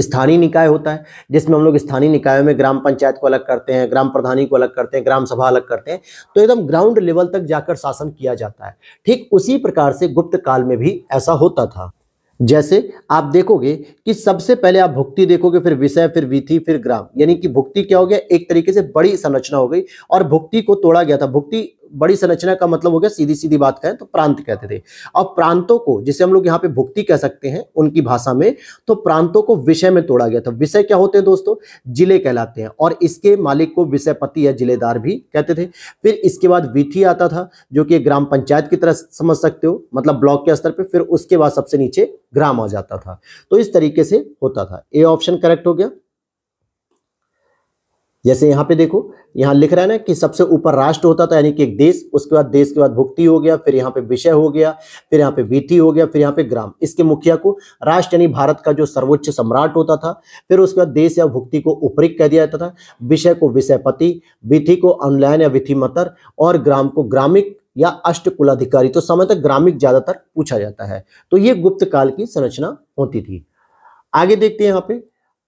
[SPEAKER 1] स्थानीय निकाय होता है जिसमें हम लोग स्थानीय निकायों में ग्राम पंचायत को अलग करते हैं ग्राम प्रधानी को अलग करते हैं ग्राम सभा अलग करते हैं तो एकदम ग्राउंड लेवल तक जाकर शासन किया जाता है ठीक उसी प्रकार से गुप्त काल में भी ऐसा होता था जैसे आप देखोगे कि सबसे पहले आप भुक्ति देखोगे फिर विषय फिर विधि फिर ग्राम यानी कि भुक्ति क्या हो गया एक तरीके से बड़ी संरचना हो गई और भुक्ति को तोड़ा गया था भुक्ति बड़ी संरचना का मतलब हो गया सीधी सीधी बात करें तो प्रांत कहते थे अब प्रांतों को जिसे हम लोग यहाँ पे भुक्ति कह सकते हैं उनकी भाषा में तो प्रांतों को विषय में तोड़ा गया था विषय क्या होते हैं दोस्तों जिले कहलाते हैं और इसके मालिक को विषयपति या जिलेदार भी कहते थे फिर इसके बाद विथी आता था जो कि ग्राम पंचायत की तरह समझ सकते हो मतलब ब्लॉक के स्तर पर फिर उसके बाद सबसे नीचे ग्राम आ जाता था तो इस तरीके से होता था ए ऑप्शन करेक्ट हो गया जैसे यहाँ पे देखो यहाँ लिख रहा है ना कि सबसे ऊपर राष्ट्र होता था यानी कि एक देश उसके बाद देश के बाद भुक्ति हो गया फिर यहाँ पे विषय हो गया फिर यहाँ पे वीटी हो गया फिर यहाँ पे ग्राम इसके मुखिया को राष्ट्र यानी भारत का जो सर्वोच्च सम्राट होता था फिर उसके बाद देश या भुक्ति को उपरिक कह दिया जाता था विषय को विषयपति विधि को अनुलयन या विधि मतर और ग्राम को ग्रामिक या अष्ट कुलाधिकारी तो समय तक ग्रामिक ज्यादातर पूछा जाता है तो ये गुप्त काल की संरचना होती थी आगे देखते हैं यहाँ पे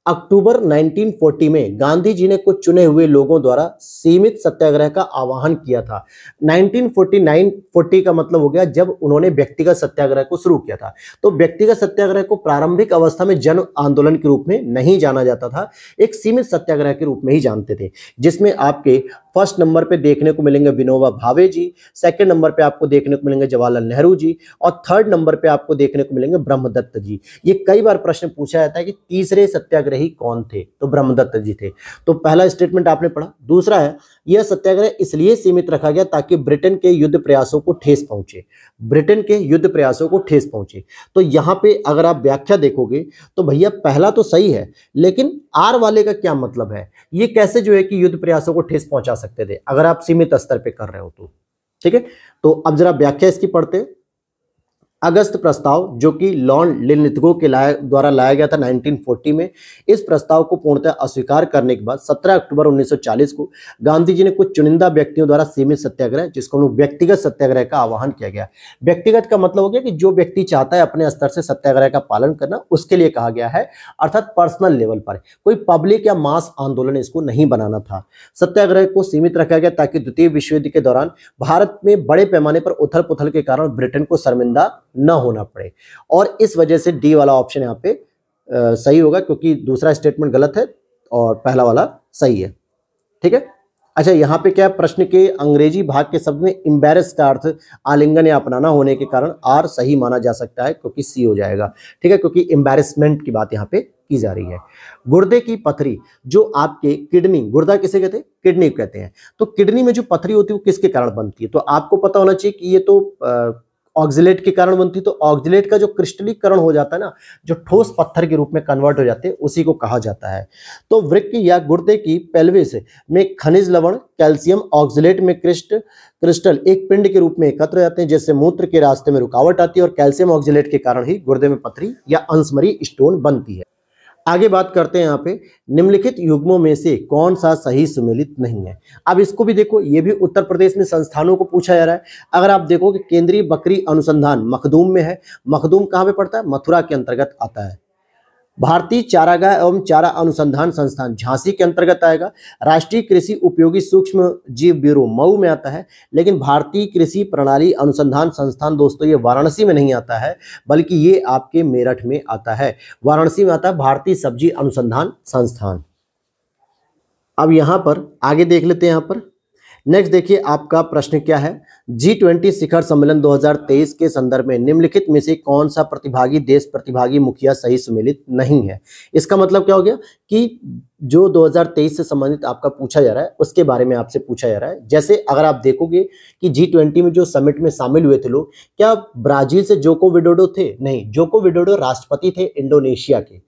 [SPEAKER 1] अक्टूबर 1940 में गांधी जी ने कुछ चुने हुए लोगों द्वारा सीमित सत्याग्रह का आह्वान किया था 1949 40 का मतलब हो गया जब उन्होंने व्यक्तिगत सत्याग्रह को शुरू किया था तो व्यक्तिगत सत्याग्रह को प्रारंभिक अवस्था में जन आंदोलन के रूप में नहीं जाना जाता था एक सीमित सत्याग्रह के रूप में ही जानते थे जिसमें आपके फर्स्ट नंबर पर देखने को मिलेंगे विनोबा भावे जी सेकेंड नंबर पर आपको देखने को मिलेंगे जवाहरलाल नेहरू जी और थर्ड नंबर पर आपको देखने को मिलेंगे ब्रह्मदत्त जी ये कई बार प्रश्न पूछा जाता है कि तीसरे सत्याग्रह सत्याग्रही कौन थे तो ब्रह्मदत्त जी थे तो पहला स्टेटमेंट आपने पढ़ा दूसरा है यह सत्याग्रह इसलिए सीमित रखा गया ताकि ब्रिटेन के युद्ध प्रयासों को ठेस पहुंचे ब्रिटेन के युद्ध प्रयासों को ठेस पहुंचे तो यहाँ पे अगर आप व्याख्या देखोगे तो भैया पहला तो सही है लेकिन आर वाले का क्या मतलब है ये कैसे जो है कि युद्ध प्रयासों को ठेस पहुंचा सकते थे अगर आप सीमित स्तर पर कर रहे हो तो ठीक है तो अब जरा व्याख्या इसकी पढ़ते अगस्त प्रस्ताव जो कि लॉन लिनितगो के लाया द्वारा लाया गया था 1940 में इस प्रस्ताव को पूर्णतः अस्वीकार करने के बाद 17 अक्टूबर 1940 को गांधी जी ने कुछ चुनिंदा व्यक्तियों द्वारा सीमित सत्याग्रह जिसको उन्होंने व्यक्तिगत सत्याग्रह का आह्वान किया गया व्यक्तिगत का मतलब हो गया कि जो व्यक्ति चाहता है अपने स्तर से सत्याग्रह का पालन करना उसके लिए कहा गया है अर्थात पर्सनल लेवल पर कोई पब्लिक या मास आंदोलन इसको नहीं बनाना था सत्याग्रह को सीमित रखा गया ताकि द्वितीय विश्व युद्ध के दौरान भारत में बड़े पैमाने पर उथल पुथल के कारण ब्रिटेन को शर्मिंदा ना होना पड़े और इस वजह से डी वाला ऑप्शन यहाँ पे आ, सही होगा क्योंकि दूसरा स्टेटमेंट गलत है और पहला वाला सही है ठीक है अच्छा यहाँ पे क्या प्रश्न के अंग्रेजी भाग के शब्द में एम्बेरस का अर्थ आलिंगन या अपनाना होने के कारण आर सही माना जा सकता है क्योंकि सी हो जाएगा ठीक है क्योंकि एम्बेरसमेंट की बात यहाँ पे की जा रही है गुर्दे की पथरी जो आपके किडनी गुर्दा किसे कहते हैं किडनी कहते हैं तो किडनी में जो पथरी होती है वो किसके कारण बनती है तो आपको पता होना चाहिए कि ये तो आ, ऑक्जिलेट के कारण बनती तो ऑक्जिलेट का जो क्रिस्टलीकरण हो जाता है ना जो ठोस पत्थर के रूप में कन्वर्ट हो जाते हैं उसी को कहा जाता है तो वृक्क या गुर्दे की पेल्विस में खनिज लवण कैल्शियम ऑक्जिलेट में क्रिस्ट क्रिस्टल एक पिंड के रूप में एकत्र हो जाते हैं जिससे मूत्र के रास्ते में रुकावट आती है और कैल्शियम ऑक्जिलेट के कारण ही गुर्दे में पथरी या अंशमरी स्टोन बनती है आगे बात करते हैं यहाँ पे निम्नलिखित युग्मों में से कौन सा सही सुमेलित नहीं है अब इसको भी देखो ये भी उत्तर प्रदेश में संस्थानों को पूछा जा रहा है अगर आप देखो कि केंद्रीय बकरी अनुसंधान मखदूम में है मखदूम कहाँ पे पड़ता है मथुरा के अंतर्गत आता है भारतीय चारागाह एवं चारा अनुसंधान संस्थान झांसी के अंतर्गत आएगा राष्ट्रीय कृषि उपयोगी सूक्ष्म जीव ब्यूरो मऊ में आता है लेकिन भारतीय कृषि प्रणाली अनुसंधान संस्थान दोस्तों ये वाराणसी में नहीं आता है बल्कि ये आपके मेरठ में आता है वाराणसी में आता है भारतीय सब्जी अनुसंधान संस्थान अब यहाँ पर आगे देख लेते हैं यहाँ पर नेक्स्ट देखिए आपका प्रश्न क्या है जी ट्वेंटी शिखर सम्मेलन 2023 के संदर्भ में निम्नलिखित में से कौन सा प्रतिभागी देश प्रतिभागी मुखिया सही सम्मिलित नहीं है इसका मतलब क्या हो गया कि जो 2023 से संबंधित आपका पूछा जा रहा है उसके बारे में आपसे पूछा जा रहा है जैसे अगर आप देखोगे कि जी ट्वेंटी में जो समिट में शामिल हुए थे लोग क्या ब्राजील से जोको विडोडो थे नहीं जोको विडोडो राष्ट्रपति थे इंडोनेशिया के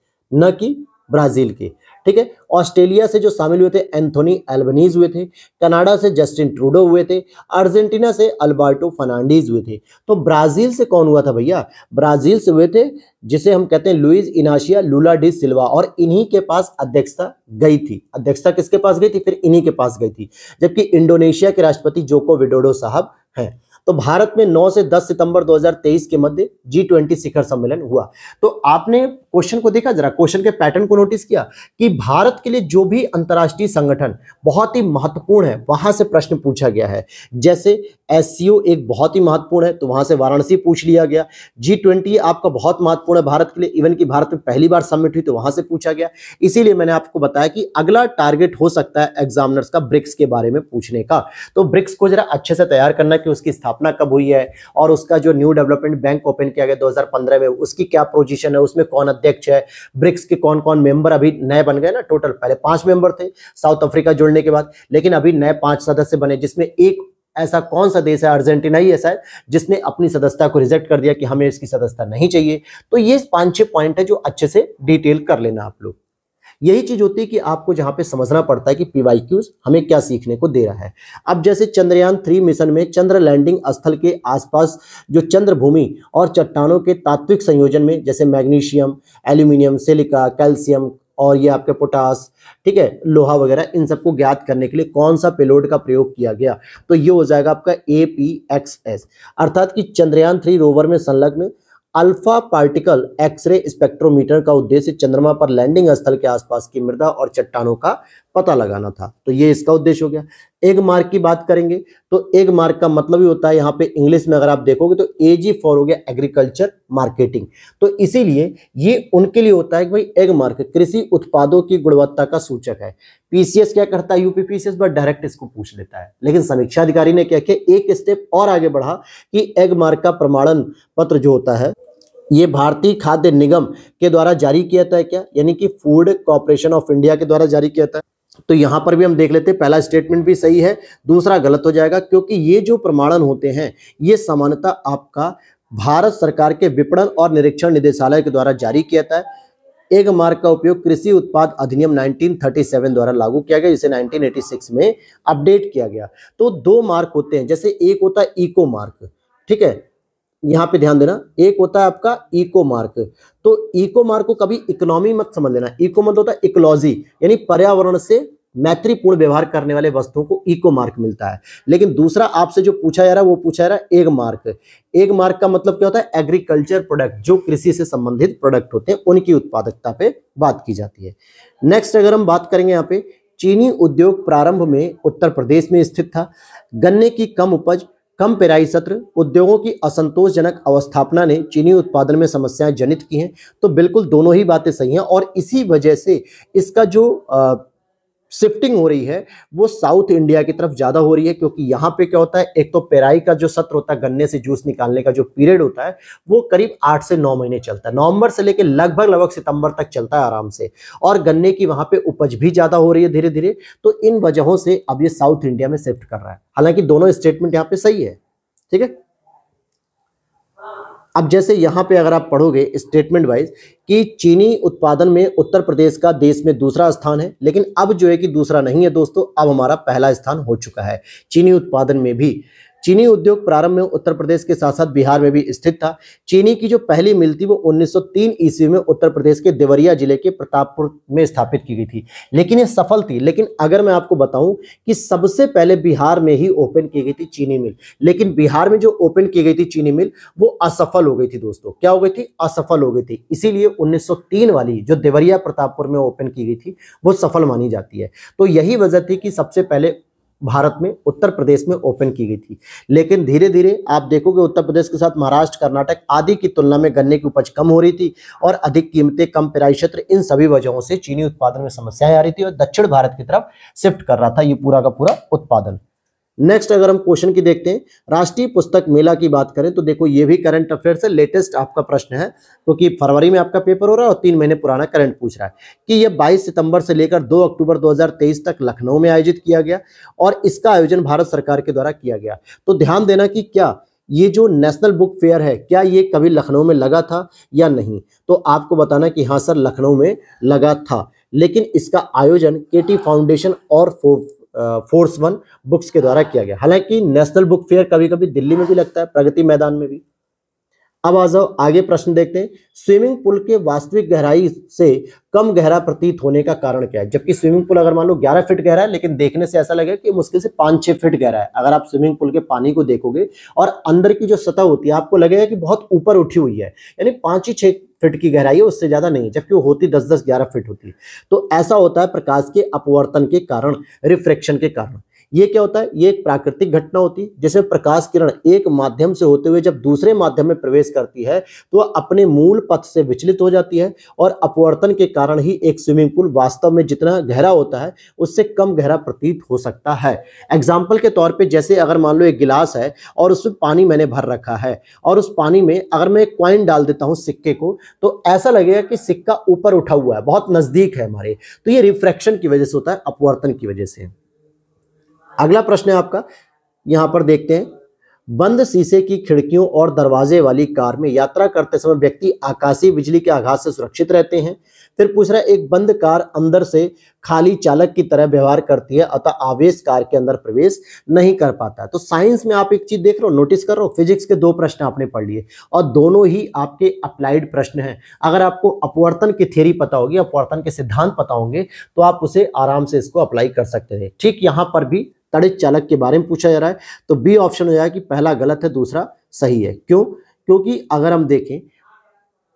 [SPEAKER 1] न कि ब्राजील के ठीक है ऑस्ट्रेलिया से जो शामिल हुए थे एंथोनी एल्बनीज हुए थे कनाडा से जस्टिन ट्रूडो हुए थे अर्जेंटीना से अल्बर्टो फर्नांडीज हुए थे तो ब्राज़ील से कौन हुआ था भैया ब्राज़ील से हुए थे जिसे हम कहते हैं लुइज इनाशिया लूला डी सिल्वा और इन्हीं के पास अध्यक्षता गई थी अध्यक्षता किसके पास गई थी फिर इन्हीं के पास गई थी जबकि इंडोनेशिया के राष्ट्रपति जोको विडोडो साहब हैं तो भारत में 9 से 10 सितंबर 2023 के मध्य जी ट्वेंटी शिखर सम्मेलन हुआ तो आपने क्वेश्चन को देखा जरा क्वेश्चन के पैटर्न को नोटिस किया कि भारत के लिए जो भी अंतर्राष्ट्रीय संगठन बहुत ही महत्वपूर्ण है वहां से प्रश्न पूछा गया है जैसे एस एक बहुत ही महत्वपूर्ण है तो वहां से वाराणसी पूछ लिया गया जी ट्वेंटी आपका बहुत महत्वपूर्ण है भारत के लिए इवन की भारत में पहली बार सम्मिट हुई तो वहां से पूछा गया इसीलिए मैंने आपको बताया कि अगला टारगेट हो सकता है एग्जामिनर्स का ब्रिक्स के बारे में पूछने का तो ब्रिक्स को जरा अच्छे से तैयार करना कि उसकी स्थापना कब हुई है और उसका जो न्यू डेवलपमेंट बैंक ओपन किया गया 2015 में उसकी क्या पोजीशन है उसमें कौन अध्यक्ष है ब्रिक्स के कौन कौन मेंबर अभी नए बन गए ना टोटल पहले पांच मेंबर थे साउथ अफ्रीका जुड़ने के बाद लेकिन अभी नए पांच सदस्य बने जिसमें एक ऐसा कौन सा देश है अर्जेंटीना ही ऐसा है जिसने अपनी सदस्यता को रिजेक्ट कर दिया कि हमें इसकी सदस्यता नहीं चाहिए तो ये पांच छह पॉइंट है जो अच्छे से डिटेल कर लेना आप लोग यही चीज होती है कि आपको जहां पे समझना पड़ता है कि पीवाईक्यूज हमें क्या सीखने को दे रहा है अब जैसे चंद्रयान थ्री मिशन में चंद्र लैंडिंग स्थल के आसपास जो चंद्र भूमि और चट्टानों के तात्विक संयोजन में जैसे मैग्नीशियम एल्यूमिनियम सिलिका कैल्सियम और ये आपके पोटास ठीक है लोहा वगैरह इन सबको ज्ञात करने के लिए कौन सा पेलोड का प्रयोग किया गया तो ये हो जाएगा आपका ए पी एक्स एस अर्थात कि चंद्रयान थ्री रोवर में संलग्न अल्फा पार्टिकल एक्सरे स्पेक्ट्रोमीटर का उद्देश्य चंद्रमा पर लैंडिंग स्थल के आसपास की मृदा और चट्टानों का पता लगाना था तो ये इसका उद्देश्य हो गया एग मार्क की बात करेंगे तो एग मार्क का मतलब ही होता है यहाँ पे इंग्लिश में अगर आप देखोगे तो ए जी फॉर हो गया एग्रीकल्चर मार्केटिंग तो इसीलिए ये उनके लिए होता है कि भाई एग मार्क कृषि उत्पादों की गुणवत्ता का सूचक है पीसीएस क्या करता है पीसीएस बस डायरेक्ट इसको पूछ लेता है लेकिन समीक्षा अधिकारी ने क्या किया एक स्टेप और आगे बढ़ा कि एग मार्क का प्रमाणन पत्र जो होता है ये भारतीय खाद्य निगम के द्वारा जारी किया था क्या यानी कि फूड कॉरपोरेशन ऑफ इंडिया के द्वारा जारी किया था तो यहां पर भी हम देख लेते हैं पहला स्टेटमेंट भी सही है दूसरा गलत हो जाएगा क्योंकि ये जो प्रमाणन होते हैं ये सामान्यता आपका भारत सरकार के विपणन और निरीक्षण निदेशालय के द्वारा जारी किया जाता है एक मार्ग का उपयोग कृषि उत्पाद अधिनियम 1937 द्वारा लागू किया गया जिसे 1986 में अपडेट किया गया तो दो मार्क होते हैं जैसे एक होता है इको मार्क ठीक है यहाँ पे ध्यान देना एक होता है आपका इको मार्क तो इको मार्क को कभी इकोनॉमी मत समझ लेना इको मतलब होता है इकोलॉजी यानी पर्यावरण से मैत्रीपूर्ण व्यवहार करने वाले वस्तुओं को इको मार्क मिलता है लेकिन दूसरा आपसे जो पूछा जा रहा है वो पूछा जा रहा है एग मार्क एग मार्क का मतलब क्या होता है एग्रीकल्चर प्रोडक्ट जो कृषि से संबंधित प्रोडक्ट होते हैं उनकी उत्पादकता पे बात की जाती है नेक्स्ट अगर हम बात करेंगे यहाँ पे चीनी उद्योग प्रारंभ में उत्तर प्रदेश में स्थित था गन्ने की कम उपज कम पेराई सत्र उद्योगों की असंतोषजनक अवस्थापना ने चीनी उत्पादन में समस्याएं जनित की हैं तो बिल्कुल दोनों ही बातें सही हैं और इसी वजह से इसका जो शिफ्टिंग हो रही है वो साउथ इंडिया की तरफ ज्यादा हो रही है क्योंकि यहाँ पे क्या होता है एक तो पेराई का जो सत्र होता है गन्ने से जूस निकालने का जो पीरियड होता है वो करीब आठ से नौ महीने चलता है नवंबर से लेकर लगभग लगभग सितंबर तक चलता है आराम से और गन्ने की वहां पे उपज भी ज्यादा हो रही है धीरे धीरे तो इन वजहों से अब ये साउथ इंडिया में शिफ्ट कर रहा है हालांकि दोनों स्टेटमेंट यहाँ पे सही है ठीक है अब जैसे यहाँ पे अगर आप पढ़ोगे स्टेटमेंट वाइज कि चीनी उत्पादन में उत्तर प्रदेश का देश में दूसरा स्थान है लेकिन अब जो है कि दूसरा नहीं है दोस्तों अब हमारा पहला स्थान हो चुका है चीनी उत्पादन में भी चीनी उद्योग प्रारंभ में उत्तर प्रदेश के साथ साथ बिहार में भी स्थित था चीनी की जो पहली मिल थी वो 1903 ईस्वी में उत्तर प्रदेश के देवरिया जिले के प्रतापपुर में स्थापित की गई थी लेकिन ये सफल थी लेकिन अगर मैं आपको बताऊं कि सबसे पहले बिहार में ही ओपन की गई थी चीनी मिल लेकिन बिहार में जो ओपन की गई थी चीनी मिल वो असफल हो गई थी दोस्तों क्या हो गई थी असफल हो गई थी इसीलिए उन्नीस वाली जो देवरिया प्रतापपुर में ओपन की गई थी वो सफल मानी जाती है तो यही वजह थी कि सबसे पहले भारत में उत्तर प्रदेश में ओपन की गई थी लेकिन धीरे धीरे आप देखोगे उत्तर प्रदेश के साथ महाराष्ट्र कर्नाटक आदि की तुलना में गन्ने की उपज कम हो रही थी और अधिक कीमतें कम पिराई क्षेत्र इन सभी वजहों से चीनी उत्पादन में समस्याएं आ रही थी और दक्षिण भारत की तरफ शिफ्ट कर रहा था ये पूरा का पूरा उत्पादन नेक्स्ट अगर हम क्वेश्चन की देखते हैं राष्ट्रीय पुस्तक मेला की बात करें तो देखो ये भी करंट अफेयर से लेटेस्ट आपका प्रश्न है क्योंकि तो फरवरी में आपका पेपर हो रहा है और तीन महीने पुराना करंट पूछ रहा है कि ये 22 सितंबर से लेकर 2 अक्टूबर 2023 तक लखनऊ में आयोजित किया गया और इसका आयोजन भारत सरकार के द्वारा किया गया तो ध्यान देना कि क्या ये जो नेशनल बुक फेयर है क्या ये कभी लखनऊ में लगा था या नहीं तो आपको बताना कि हाँ सर लखनऊ में लगा था लेकिन इसका आयोजन केटी फाउंडेशन और फोर्स वन बुक्स के द्वारा किया गया हालांकि नेशनल बुक फेयर कभी कभी दिल्ली में भी लगता है प्रगति मैदान में भी अब आ जाओ आगे प्रश्न देखते हैं स्विमिंग पूल के वास्तविक गहराई से कम गहरा प्रतीत होने का कारण क्या है जबकि स्विमिंग पूल अगर मान लो 11 फीट गहरा है लेकिन देखने से ऐसा लगेगा कि मुश्किल से पाँच छः फीट गहरा है अगर आप स्विमिंग पूल के पानी को देखोगे और अंदर की जो सतह होती है आपको लगेगा कि बहुत ऊपर उठी हुई है यानी पांच ही छह फिट की गहराई है उससे ज़्यादा नहीं है जबकि वो होती दस दस ग्यारह फिट होती है तो ऐसा होता है प्रकाश के अपवर्तन के कारण रिफ्रेक्शन के कारण ये क्या होता है ये एक प्राकृतिक घटना होती है जिसमें प्रकाश किरण एक माध्यम से होते हुए जब दूसरे माध्यम में प्रवेश करती है तो अपने मूल पथ से विचलित हो जाती है और अपवर्तन के कारण ही एक स्विमिंग पूल वास्तव में जितना गहरा होता है उससे कम गहरा प्रतीत हो सकता है एग्जाम्पल के तौर पर जैसे अगर मान लो एक गिलास है और उसमें पानी मैंने भर रखा है और उस पानी में अगर मैं एक क्वाइन डाल देता हूँ सिक्के को तो ऐसा लगेगा कि सिक्का ऊपर उठा हुआ है बहुत नज़दीक है हमारे तो ये रिफ्रैक्शन की वजह से होता है अपवर्तन की वजह से अगला प्रश्न है आपका यहां पर देखते हैं बंद शीशे की खिड़कियों और दरवाजे वाली कार में यात्रा करते समय व्यक्ति आकाशीय बिजली के आघात से सुरक्षित रहते हैं फिर पूछ रहा है एक बंद कार अंदर से खाली चालक की तरह व्यवहार करती है अतः आवेश कार के अंदर प्रवेश नहीं कर पाता तो साइंस में आप एक चीज देख रहे हो नोटिस कर रहे हो फिजिक्स के दो प्रश्न आपने पढ़ लिए और दोनों ही आपके अप्लाइड प्रश्न हैं अगर आपको अपवर्तन की थ्योरी पता होगी अपवर्तन के सिद्धांत पता होंगे तो आप उसे आराम से इसको अप्लाई कर सकते थे ठीक यहाँ पर भी तड़ित चालक के बारे में पूछा जा रहा है तो बी ऑप्शन हो जाएगा कि पहला गलत है दूसरा सही है क्यों क्योंकि अगर हम देखें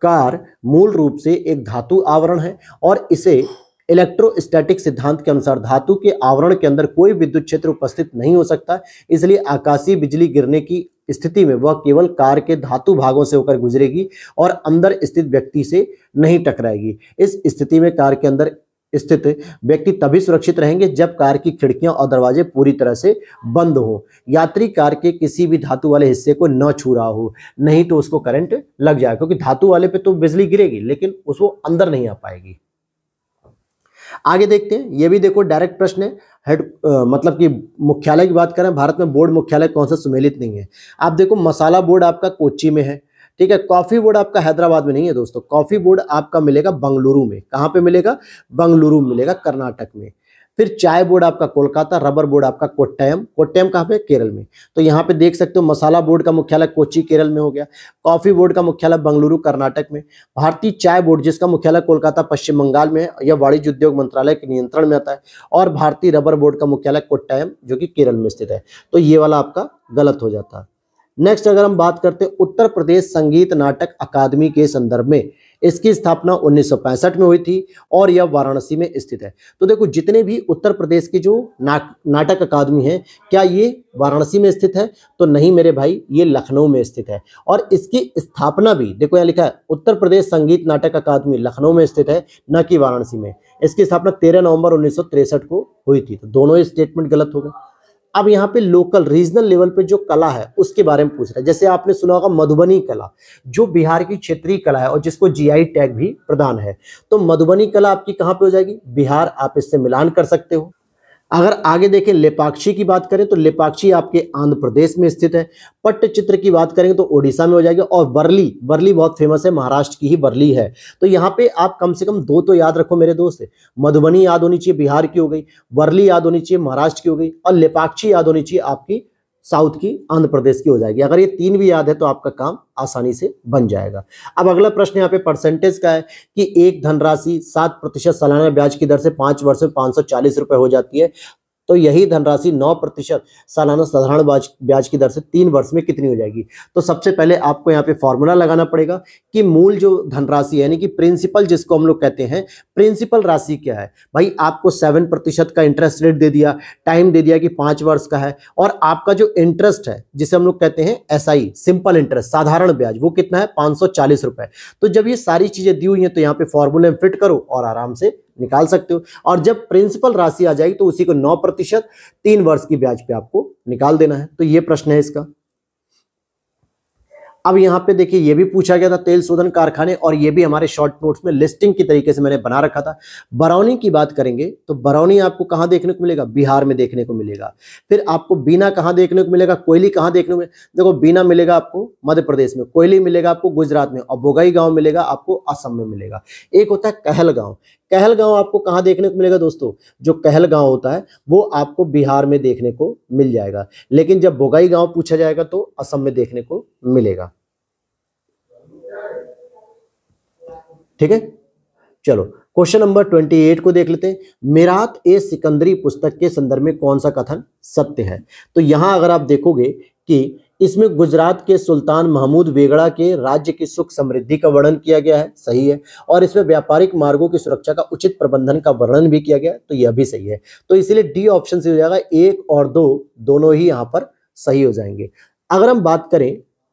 [SPEAKER 1] कार मूल रूप से एक धातु आवरण है और इसे इलेक्ट्रोस्टैटिक सिद्धांत के अनुसार धातु के आवरण के अंदर कोई विद्युत क्षेत्र उपस्थित नहीं हो सकता इसलिए आकाशीय बिजली गिरने की स्थिति में वह केवल कार के धातु भागों से होकर गुजरेगी और अंदर स्थित व्यक्ति से नहीं टकराएगी इस स्थिति में कार के अंदर स्थित व्यक्ति तभी सुरक्षित रहेंगे जब कार की खिड़कियां और दरवाजे पूरी तरह से बंद हो यात्री कार के किसी भी धातु वाले हिस्से को न छू रहा हो नहीं तो उसको करंट लग जाएगा क्योंकि धातु वाले पे तो बिजली गिरेगी लेकिन उसको अंदर नहीं आ पाएगी आगे देखते हैं ये भी देखो डायरेक्ट प्रश्न है हेड मतलब कि मुख्यालय की बात करें भारत में बोर्ड मुख्यालय कौन सा सुमेलित नहीं है आप देखो मसाला बोर्ड आपका कोची में है ठीक है कॉफी बोर्ड आपका हैदराबाद में नहीं है दोस्तों कॉफी बोर्ड आपका मिलेगा बंगलुरु में कहाँ पे मिलेगा बंगलुरु मिलेगा कर्नाटक में फिर चाय बोर्ड आपका कोलकाता रबर बोर्ड आपका कोट्टयम कोट्टयम कहाँ पे केरल में तो यहाँ पे देख सकते हो मसाला बोर्ड का मुख्यालय कोची केरल में हो गया कॉफी बोर्ड का मुख्यालय बंगलुरु कर्नाटक में भारतीय चाय बोर्ड जिसका मुख्यालय कोलकाता पश्चिम बंगाल में है यह वाणिज्य उद्योग मंत्रालय के नियंत्रण में आता है और भारतीय रबर बोर्ड का मुख्यालय कोट्टयम जो कि केरल में स्थित है तो ये वाला आपका गलत हो जाता है नेक्स्ट अगर हम बात करते हैं उत्तर प्रदेश संगीत नाटक अकादमी के संदर्भ में इसकी स्थापना उन्नीस में हुई थी और यह वाराणसी में स्थित है तो देखो जितने भी उत्तर प्रदेश की जो ना, नाटक अकादमी है क्या ये वाराणसी में स्थित है तो नहीं मेरे भाई ये लखनऊ में स्थित है और इसकी स्थापना भी देखो यहाँ लिखा है उत्तर प्रदेश संगीत नाटक अकादमी लखनऊ में स्थित है न कि वाराणसी में इसकी स्थापना तेरह नवंबर उन्नीस को हुई थी तो दोनों ही स्टेटमेंट गलत हो गए अब यहाँ पे लोकल रीजनल लेवल पे जो कला है उसके बारे में पूछ रहा है जैसे आपने सुना होगा मधुबनी कला जो बिहार की क्षेत्रीय कला है और जिसको जीआई टैग भी प्रदान है तो मधुबनी कला आपकी कहाँ पे हो जाएगी बिहार आप इससे मिलान कर सकते हो अगर आगे देखें लेपाक्षी की बात करें तो लेपाक्षी आपके आंध्र प्रदेश में स्थित है पट्टचित्र की बात करेंगे तो ओडिशा में हो जाएगी और वर्ली वर्ली बहुत फेमस है महाराष्ट्र की ही वर्ली है तो यहाँ पे आप कम से कम दो तो याद रखो मेरे दोस्त मधुबनी याद होनी चाहिए बिहार की हो गई वर्ली याद होनी चाहिए महाराष्ट्र की हो गई और लेपाक्षी याद होनी चाहिए आपकी साउथ की आंध्र प्रदेश की हो जाएगी अगर ये तीन भी याद है तो आपका काम आसानी से बन जाएगा अब अगला प्रश्न यहाँ पे परसेंटेज का है कि एक धनराशि सात प्रतिशत सालाना ब्याज की दर से पांच वर्ष में पांच सौ चालीस रुपए हो जाती है तो यही धनराशि नौ प्रतिशत सालाना साधारण ब्याज की दर से तीन वर्ष में कितनी हो जाएगी तो सबसे पहले आपको यहाँ पे फॉर्मूला लगाना पड़ेगा कि मूल जो धनराशि यानी कि प्रिंसिपल जिसको हम लोग कहते हैं प्रिंसिपल राशि क्या है भाई आपको सेवन प्रतिशत का इंटरेस्ट रेट दे दिया टाइम दे दिया कि पाँच वर्ष का है और आपका जो इंटरेस्ट है जिसे हम लोग कहते हैं एस सिंपल इंटरेस्ट साधारण ब्याज वो कितना है पाँच तो जब ये सारी चीज़ें दी हुई हैं तो यहाँ पे फॉर्मूले में फिट करो और आराम से निकाल सकते हो और जब प्रिंसिपल राशि आ जाएगी तो उसी को नौ प्रतिशत तीन वर्ष की ब्याज पे आपको निकाल देना है तो ये प्रश्न है इसका अब यहाँ पे देखिए ये भी पूछा गया था तेल शोधन कारखाने और ये भी हमारे शॉर्ट नोट्स में लिस्टिंग की तरीके से मैंने बना रखा था बरौनी की बात करेंगे तो बरौनी आपको कहाँ देखने को मिलेगा बिहार में देखने को मिलेगा फिर आपको बीना कहाँ देखने को मिलेगा कोयली कहाँ देखने को देखो बीना मिलेगा आपको मध्य प्रदेश में कोयली मिलेगा आपको गुजरात में और बोगाई गाँव मिलेगा आपको असम में मिलेगा एक होता है कहलगांव कहलगांव आपको कहाँ देखने को मिलेगा दोस्तों जो कहलगांव होता है वो आपको बिहार में देखने को मिल जाएगा लेकिन जब बोगाई गांव पूछा जाएगा तो असम में देखने को मिलेगा ठीक है चलो क्वेश्चन नंबर ट्वेंटी एट को देख लेते हैं मेरात ए सिकंदरी पुस्तक के संदर्भ में कौन सा कथन सत्य है तो यहां अगर आप देखोगे कि इसमें गुजरात के सुल्तान महमूद वेगड़ा के राज्य की सुख समृद्धि का वर्णन किया गया है सही है और इसमें व्यापारिक मार्गों की सुरक्षा का उचित प्रबंधन का वर्णन भी किया गया तो यह भी सही है तो इसलिए डी ऑप्शन से हो जाएगा एक और दो दोनों ही यहाँ पर सही हो जाएंगे अगर हम बात करें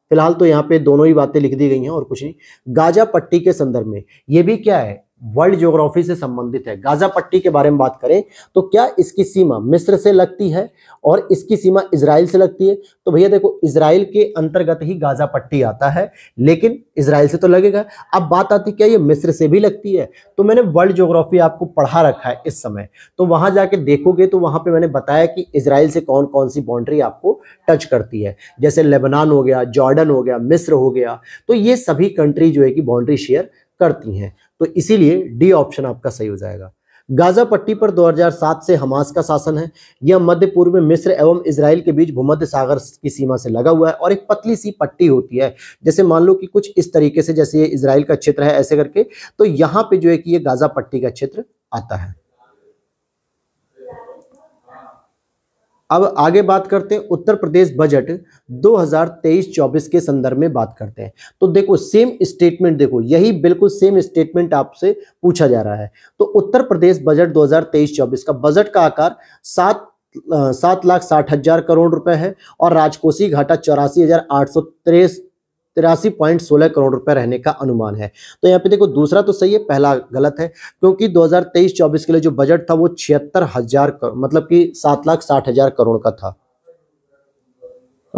[SPEAKER 1] फिलहाल तो यहाँ पे दोनों ही बातें लिख दी गई हैं और कुछ नहीं गाजा पट्टी के संदर्भ में ये भी क्या है वर्ल्ड ज्योग्राफी से संबंधित है गाजा पट्टी के बारे में बात करें तो क्या इसकी सीमा मिस्र से लगती है और इसकी सीमा इसराइल से लगती है तो भैया देखो इसराइल के अंतर्गत ही गाजा पट्टी आता है लेकिन इसराइल से तो लगेगा अब बात आती क्या ये मिस्र से भी लगती है तो मैंने वर्ल्ड ज्योग्राफी आपको पढ़ा रखा है इस समय तो वहां जाके देखोगे तो वहां पर मैंने बताया कि इसराइल से कौन कौन सी बाउंड्री आपको टच करती है जैसे लेबनान हो गया जॉर्डन हो गया मिस्र हो गया तो ये सभी कंट्री जो है कि बाउंड्री शेयर करती हैं तो इसीलिए डी ऑप्शन आपका सही हो जाएगा गाजा पट्टी पर 2007 से हमास का शासन है यह मध्य पूर्व में मिस्र एवं इसराइल के बीच भूमध्य सागर की सीमा से लगा हुआ है और एक पतली सी पट्टी होती है जैसे मान लो कि कुछ इस तरीके से जैसे ये इसराइल का क्षेत्र है ऐसे करके तो यहाँ पे जो है कि ये गाजा पट्टी का क्षेत्र आता है अब आगे बात करते हैं उत्तर प्रदेश बजट 2023-24 के संदर्भ में बात करते हैं तो देखो सेम स्टेटमेंट देखो यही बिल्कुल सेम स्टेटमेंट आपसे पूछा जा रहा है तो उत्तर प्रदेश बजट 2023-24 का बजट का आकार सात सात लाख साठ हजार करोड़ रुपए है और राजकोषीय घाटा चौरासी हजार आठ सौ तिरासी पॉइंट सोलह करोड़ रुपए रहने का अनुमान है तो यहाँ पे देखो दूसरा तो सही है पहला गलत है क्योंकि 2023-24 के लिए जो बजट था वो छिहत्तर हजार मतलब कि सात लाख साठ हजार करोड़ का था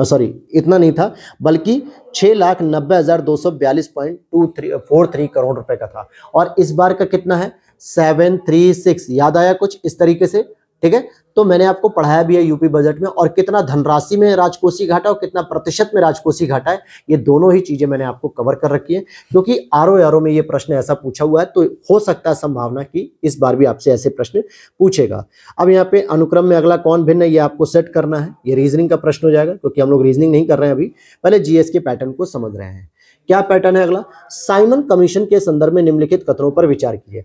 [SPEAKER 1] सॉरी इतना नहीं था बल्कि छह लाख नब्बे हज़ार दो सौ बयालीस point two three four three crore रुपए का था और इस बार का कितना है सेवन थ्री सिक्स याद आया कुछ इस तरीके से ठीक है तो मैंने आपको पढ़ाया भी है यूपी बजट में और कितना धनराशि में राजकोषीय घाटा और कितना प्रतिशत में राजकोषीय घाटा है ये दोनों ही चीजें मैंने आपको कवर कर रखी है क्योंकि आर ओ में ये प्रश्न ऐसा पूछा हुआ है तो हो सकता है संभावना की इस बार भी आपसे ऐसे प्रश्न पूछेगा अब यहाँ पे अनुक्रम में अगला कौन भिन्न है ये आपको सेट करना है ये रीजनिंग का प्रश्न हो जाएगा क्योंकि हम लोग रीजनिंग नहीं कर रहे हैं अभी पहले जीएस के पैटर्न को समझ रहे हैं क्या पैटर्न है अगला साइमन कमीशन के संदर्भ में निम्नलिखित कथनों पर विचार किए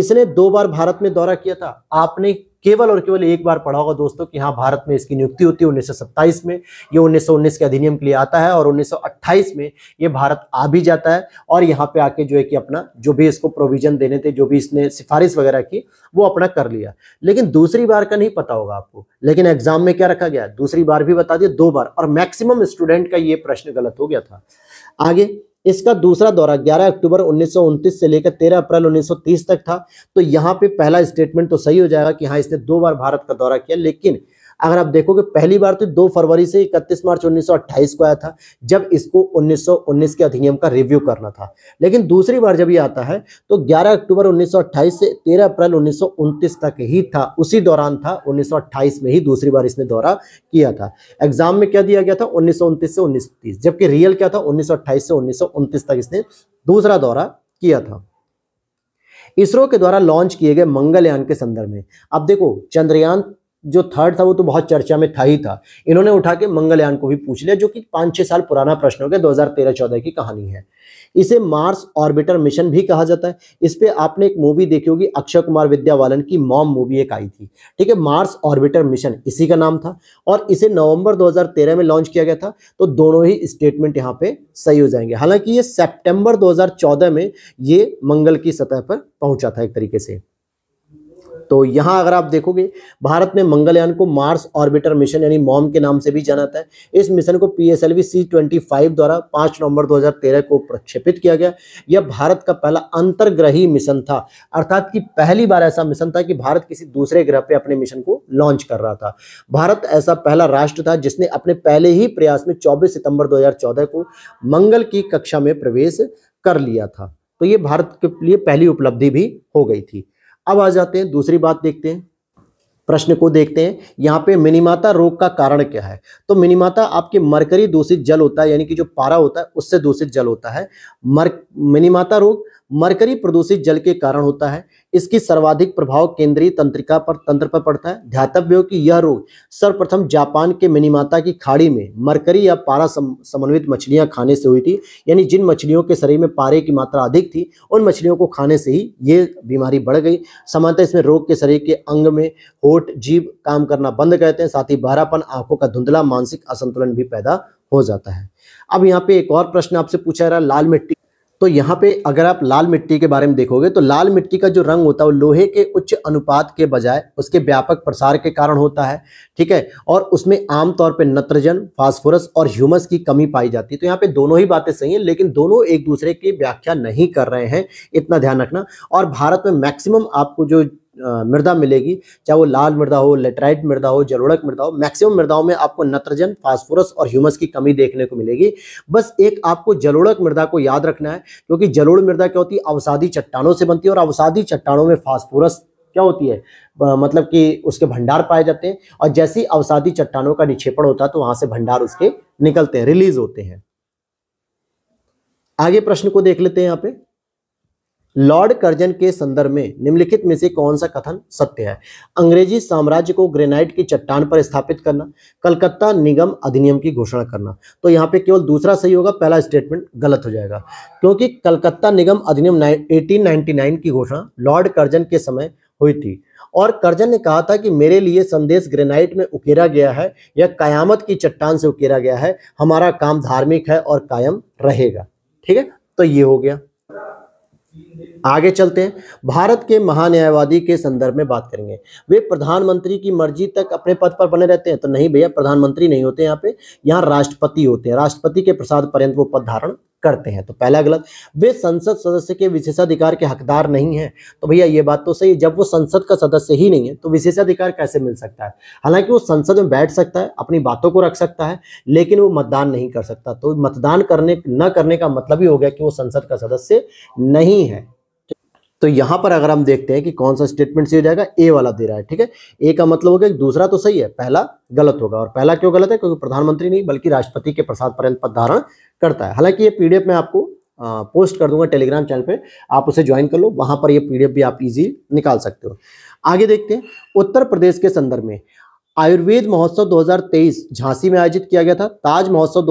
[SPEAKER 1] इसने दो बार भारत में दौरा किया था आपने केवल और केवल एक बार पढ़ा होगा दोस्तों कि हाँ भारत में इसकी नियुक्ति होती है उन्नीस में ये उन्नीस के अधिनियम के लिए आता है और उन्नीस में ये भारत आ भी जाता है और यहाँ पे आके जो है कि अपना जो भी इसको प्रोविजन देने थे जो भी इसने सिफारिश वगैरह की वो अपना कर लिया लेकिन दूसरी बार का नहीं पता होगा आपको लेकिन एग्जाम में क्या रखा गया दूसरी बार भी बता दिया दो बार और मैक्सिमम स्टूडेंट का ये प्रश्न गलत हो गया था आगे इसका दूसरा दौरा 11 अक्टूबर उन्नीस से लेकर 13 अप्रैल 1930 तक था तो यहाँ पे पहला स्टेटमेंट तो सही हो जाएगा कि हाँ इसने दो बार भारत का दौरा किया लेकिन अगर आप देखोगे पहली बार तो दो फरवरी से इकतीस मार्च 1928 को आया था जब इसको 1919 के अधिनियम का रिव्यू करना था लेकिन दूसरी बार जब ये आता है तो 11 अक्टूबर 1928 से 13 अप्रैल 1929 तक ही था उसी दौरान था 1928 में ही दूसरी बार इसने दौरा किया था एग्जाम में क्या दिया गया था उन्नीस से उन्नीस जबकि रियल क्या था उन्नीस से उन्नीस तक इसने दूसरा दौरा किया था इसरो के द्वारा लॉन्च किए गए मंगलयान के संदर्भ में अब देखो चंद्रयान जो थर्ड था वो तो बहुत चर्चा में था ही था इन्होंने उठा के मंगलयान को भी पूछ लिया जो कि पाँच छः साल पुराना प्रश्न हो गया 2013 की कहानी है इसे मार्स ऑर्बिटर मिशन भी कहा जाता है इस पर आपने एक मूवी देखी होगी अक्षय कुमार विद्या बालन की मॉम मूवी एक आई थी ठीक है मार्स ऑर्बिटर मिशन इसी का नाम था और इसे नवंबर 2013 में लॉन्च किया गया था तो दोनों ही स्टेटमेंट यहाँ पे सही हो जाएंगे हालांकि ये सितंबर 2014 में ये मंगल की सतह पर पहुंचा था एक तरीके से तो यहाँ अगर आप देखोगे भारत में मंगलयान को मार्स ऑर्बिटर मिशन यानी मॉम के नाम से भी जाना जाता है इस मिशन को पी एस द्वारा पाँच नवंबर 2013 को प्रक्षेपित किया गया यह भारत का पहला अंतर्ग्रही मिशन था अर्थात कि पहली बार ऐसा मिशन था कि भारत किसी दूसरे ग्रह पर अपने मिशन को लॉन्च कर रहा था भारत ऐसा पहला राष्ट्र था जिसने अपने पहले ही प्रयास में चौबीस सितंबर 2014 को मंगल की कक्षा में प्रवेश कर लिया था तो ये भारत के लिए पहली उपलब्धि भी हो गई थी अब आ जाते हैं दूसरी बात देखते हैं प्रश्न को देखते हैं यहाँ पे मिनिमाता रोग का कारण क्या है तो मिनिमाता आपके मरकरी दूषित जल होता है यानी कि जो पारा होता है उससे दूषित जल होता है मर मिनिमाता रोग मरकरी प्रदूषित जल के कारण होता है इसकी सर्वाधिक प्रभाव केंद्रीय तंत्रिका पर तंत्र पर पड़ता है ध्यातव्य हो कि यह रोग सर्वप्रथम जापान के मिनीमाता की खाड़ी में मरकरी या पारा समन्वित मछलियां खाने से हुई थी यानी जिन मछलियों के शरीर में पारे की मात्रा अधिक थी उन मछलियों को खाने से ही ये बीमारी बढ़ गई सामान्यतः इसमें रोग के शरीर के अंग में होट जीव काम करना बंद करते हैं साथ ही बहरापन आंखों का धुंधला मानसिक असंतुलन भी पैदा हो जाता है अब यहाँ पे एक और प्रश्न आपसे पूछा जा रहा है लाल मिट्टी तो यहाँ पे अगर आप लाल मिट्टी के बारे में देखोगे तो लाल मिट्टी का जो रंग होता है वो लोहे के उच्च अनुपात के बजाय उसके व्यापक प्रसार के कारण होता है ठीक है और उसमें आमतौर पर नत्रजन फास्फोरस और ह्यूमस की कमी पाई जाती है तो यहाँ पे दोनों ही बातें सही हैं लेकिन दोनों एक दूसरे की व्याख्या नहीं कर रहे हैं इतना ध्यान रखना और भारत में मैक्सिमम आपको जो मृदा मिलेगी चाहे वो लाल मृदा हो लेटराइट मृदा हो जलोड़क मृदा हो मैक्सिमम मृदाओं में आपको नत्रजन फास्फोरस और ह्यूमस की कमी देखने को मिलेगी बस एक आपको जलोड़क मृदा को याद रखना है क्योंकि जलोड़ मृदा क्या होती है अवसादी चट्टानों से बनती है और अवसादी चट्टानों में फास्फोरस क्या होती है मतलब कि उसके भंडार पाए जाते हैं और जैसी अवसादी चट्टानों का निक्षेपण होता है तो वहां से भंडार उसके निकलते हैं रिलीज होते हैं आगे प्रश्न को देख लेते हैं यहाँ पे लॉर्ड कर्जन के संदर्भ में निम्नलिखित में से कौन सा कथन सत्य है अंग्रेजी साम्राज्य को ग्रेनाइट की चट्टान पर स्थापित करना कलकत्ता निगम अधिनियम की घोषणा करना तो यहाँ पे केवल दूसरा सही होगा पहला स्टेटमेंट गलत हो जाएगा क्योंकि कलकत्ता निगम अधिनियम 1899 की घोषणा लॉर्ड कर्जन के समय हुई थी और कर्जन ने कहा था कि मेरे लिए संदेश ग्रेनाइट में उकेरा गया है या कयामत की चट्टान से उकेरा गया है हमारा काम धार्मिक है और कायम रहेगा ठीक है तो ये हो गया आगे चलते हैं भारत के महान्यायवादी के संदर्भ में बात करेंगे वे प्रधानमंत्री की मर्जी तक अपने पद पर बने रहते हैं तो नहीं भैया प्रधानमंत्री नहीं होते यहाँ पे यहाँ राष्ट्रपति होते हैं राष्ट्रपति के प्रसाद पर्यंत वो पद धारण करते हैं तो पहला गलत वे संसद सदस्य के विशेषाधिकार के हकदार नहीं है तो भैया ये बात तो सही है जब वो संसद का सदस्य ही नहीं है तो विशेषाधिकार कैसे मिल सकता है हालांकि वो संसद में बैठ सकता है अपनी बातों को रख सकता है लेकिन वो मतदान नहीं कर सकता तो मतदान करने न करने का मतलब ही हो गया कि वो संसद का सदस्य नहीं है तो यहां पर अगर हम देखते हैं कि कौन सा स्टेटमेंट सही हो जाएगा ए वाला दे रहा है ठीक है ए का मतलब होगा दूसरा तो सही है पहला गलत होगा और पहला क्यों गलत है क्योंकि प्रधानमंत्री नहीं बल्कि राष्ट्रपति के प्रसाद पर्यंत पद धारण करता है हालांकि ये पीडीएफ में आपको पोस्ट कर दूंगा टेलीग्राम चैनल पे आप उसे ज्वाइन कर लो वहां पर ये पीडीएफ भी आप इजी निकाल सकते हो आगे देखते हैं उत्तर प्रदेश के संदर्भ में आयुर्वेद महोत्सव 2023 झांसी में आयोजित किया गया था ताज महोत्सव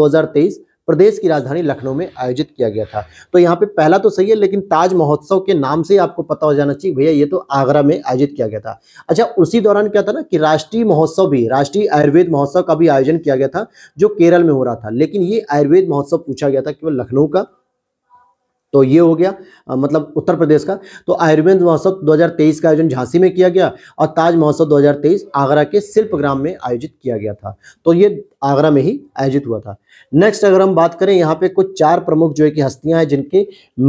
[SPEAKER 1] प्रदेश की राजधानी लखनऊ में आयोजित किया गया था तो यहाँ पे पहला तो सही है लेकिन ताज महोत्सव के नाम से आपको पता हो जाना चाहिए भैया ये तो आगरा में आयोजित किया गया था अच्छा उसी दौरान क्या था ना कि राष्ट्रीय महोत्सव भी राष्ट्रीय आयुर्वेद महोत्सव का भी आयोजन किया गया था जो केरल में हो रहा था लेकिन ये आयुर्वेद महोत्सव पूछा गया था केवल लखनऊ का तो ये हो गया आ, मतलब उत्तर प्रदेश का तो आयुर्वेद महोत्सव 2023 का आयोजन झांसी में किया गया और ताज महोत्सव 2023 आगरा के शिल्प ग्राम में आयोजित किया गया था तो ये आगरा में ही आयोजित हुआ था नेक्स्ट अगर हम बात करें यहाँ पे कुछ चार प्रमुख जो है कि हस्तियां हैं जिनके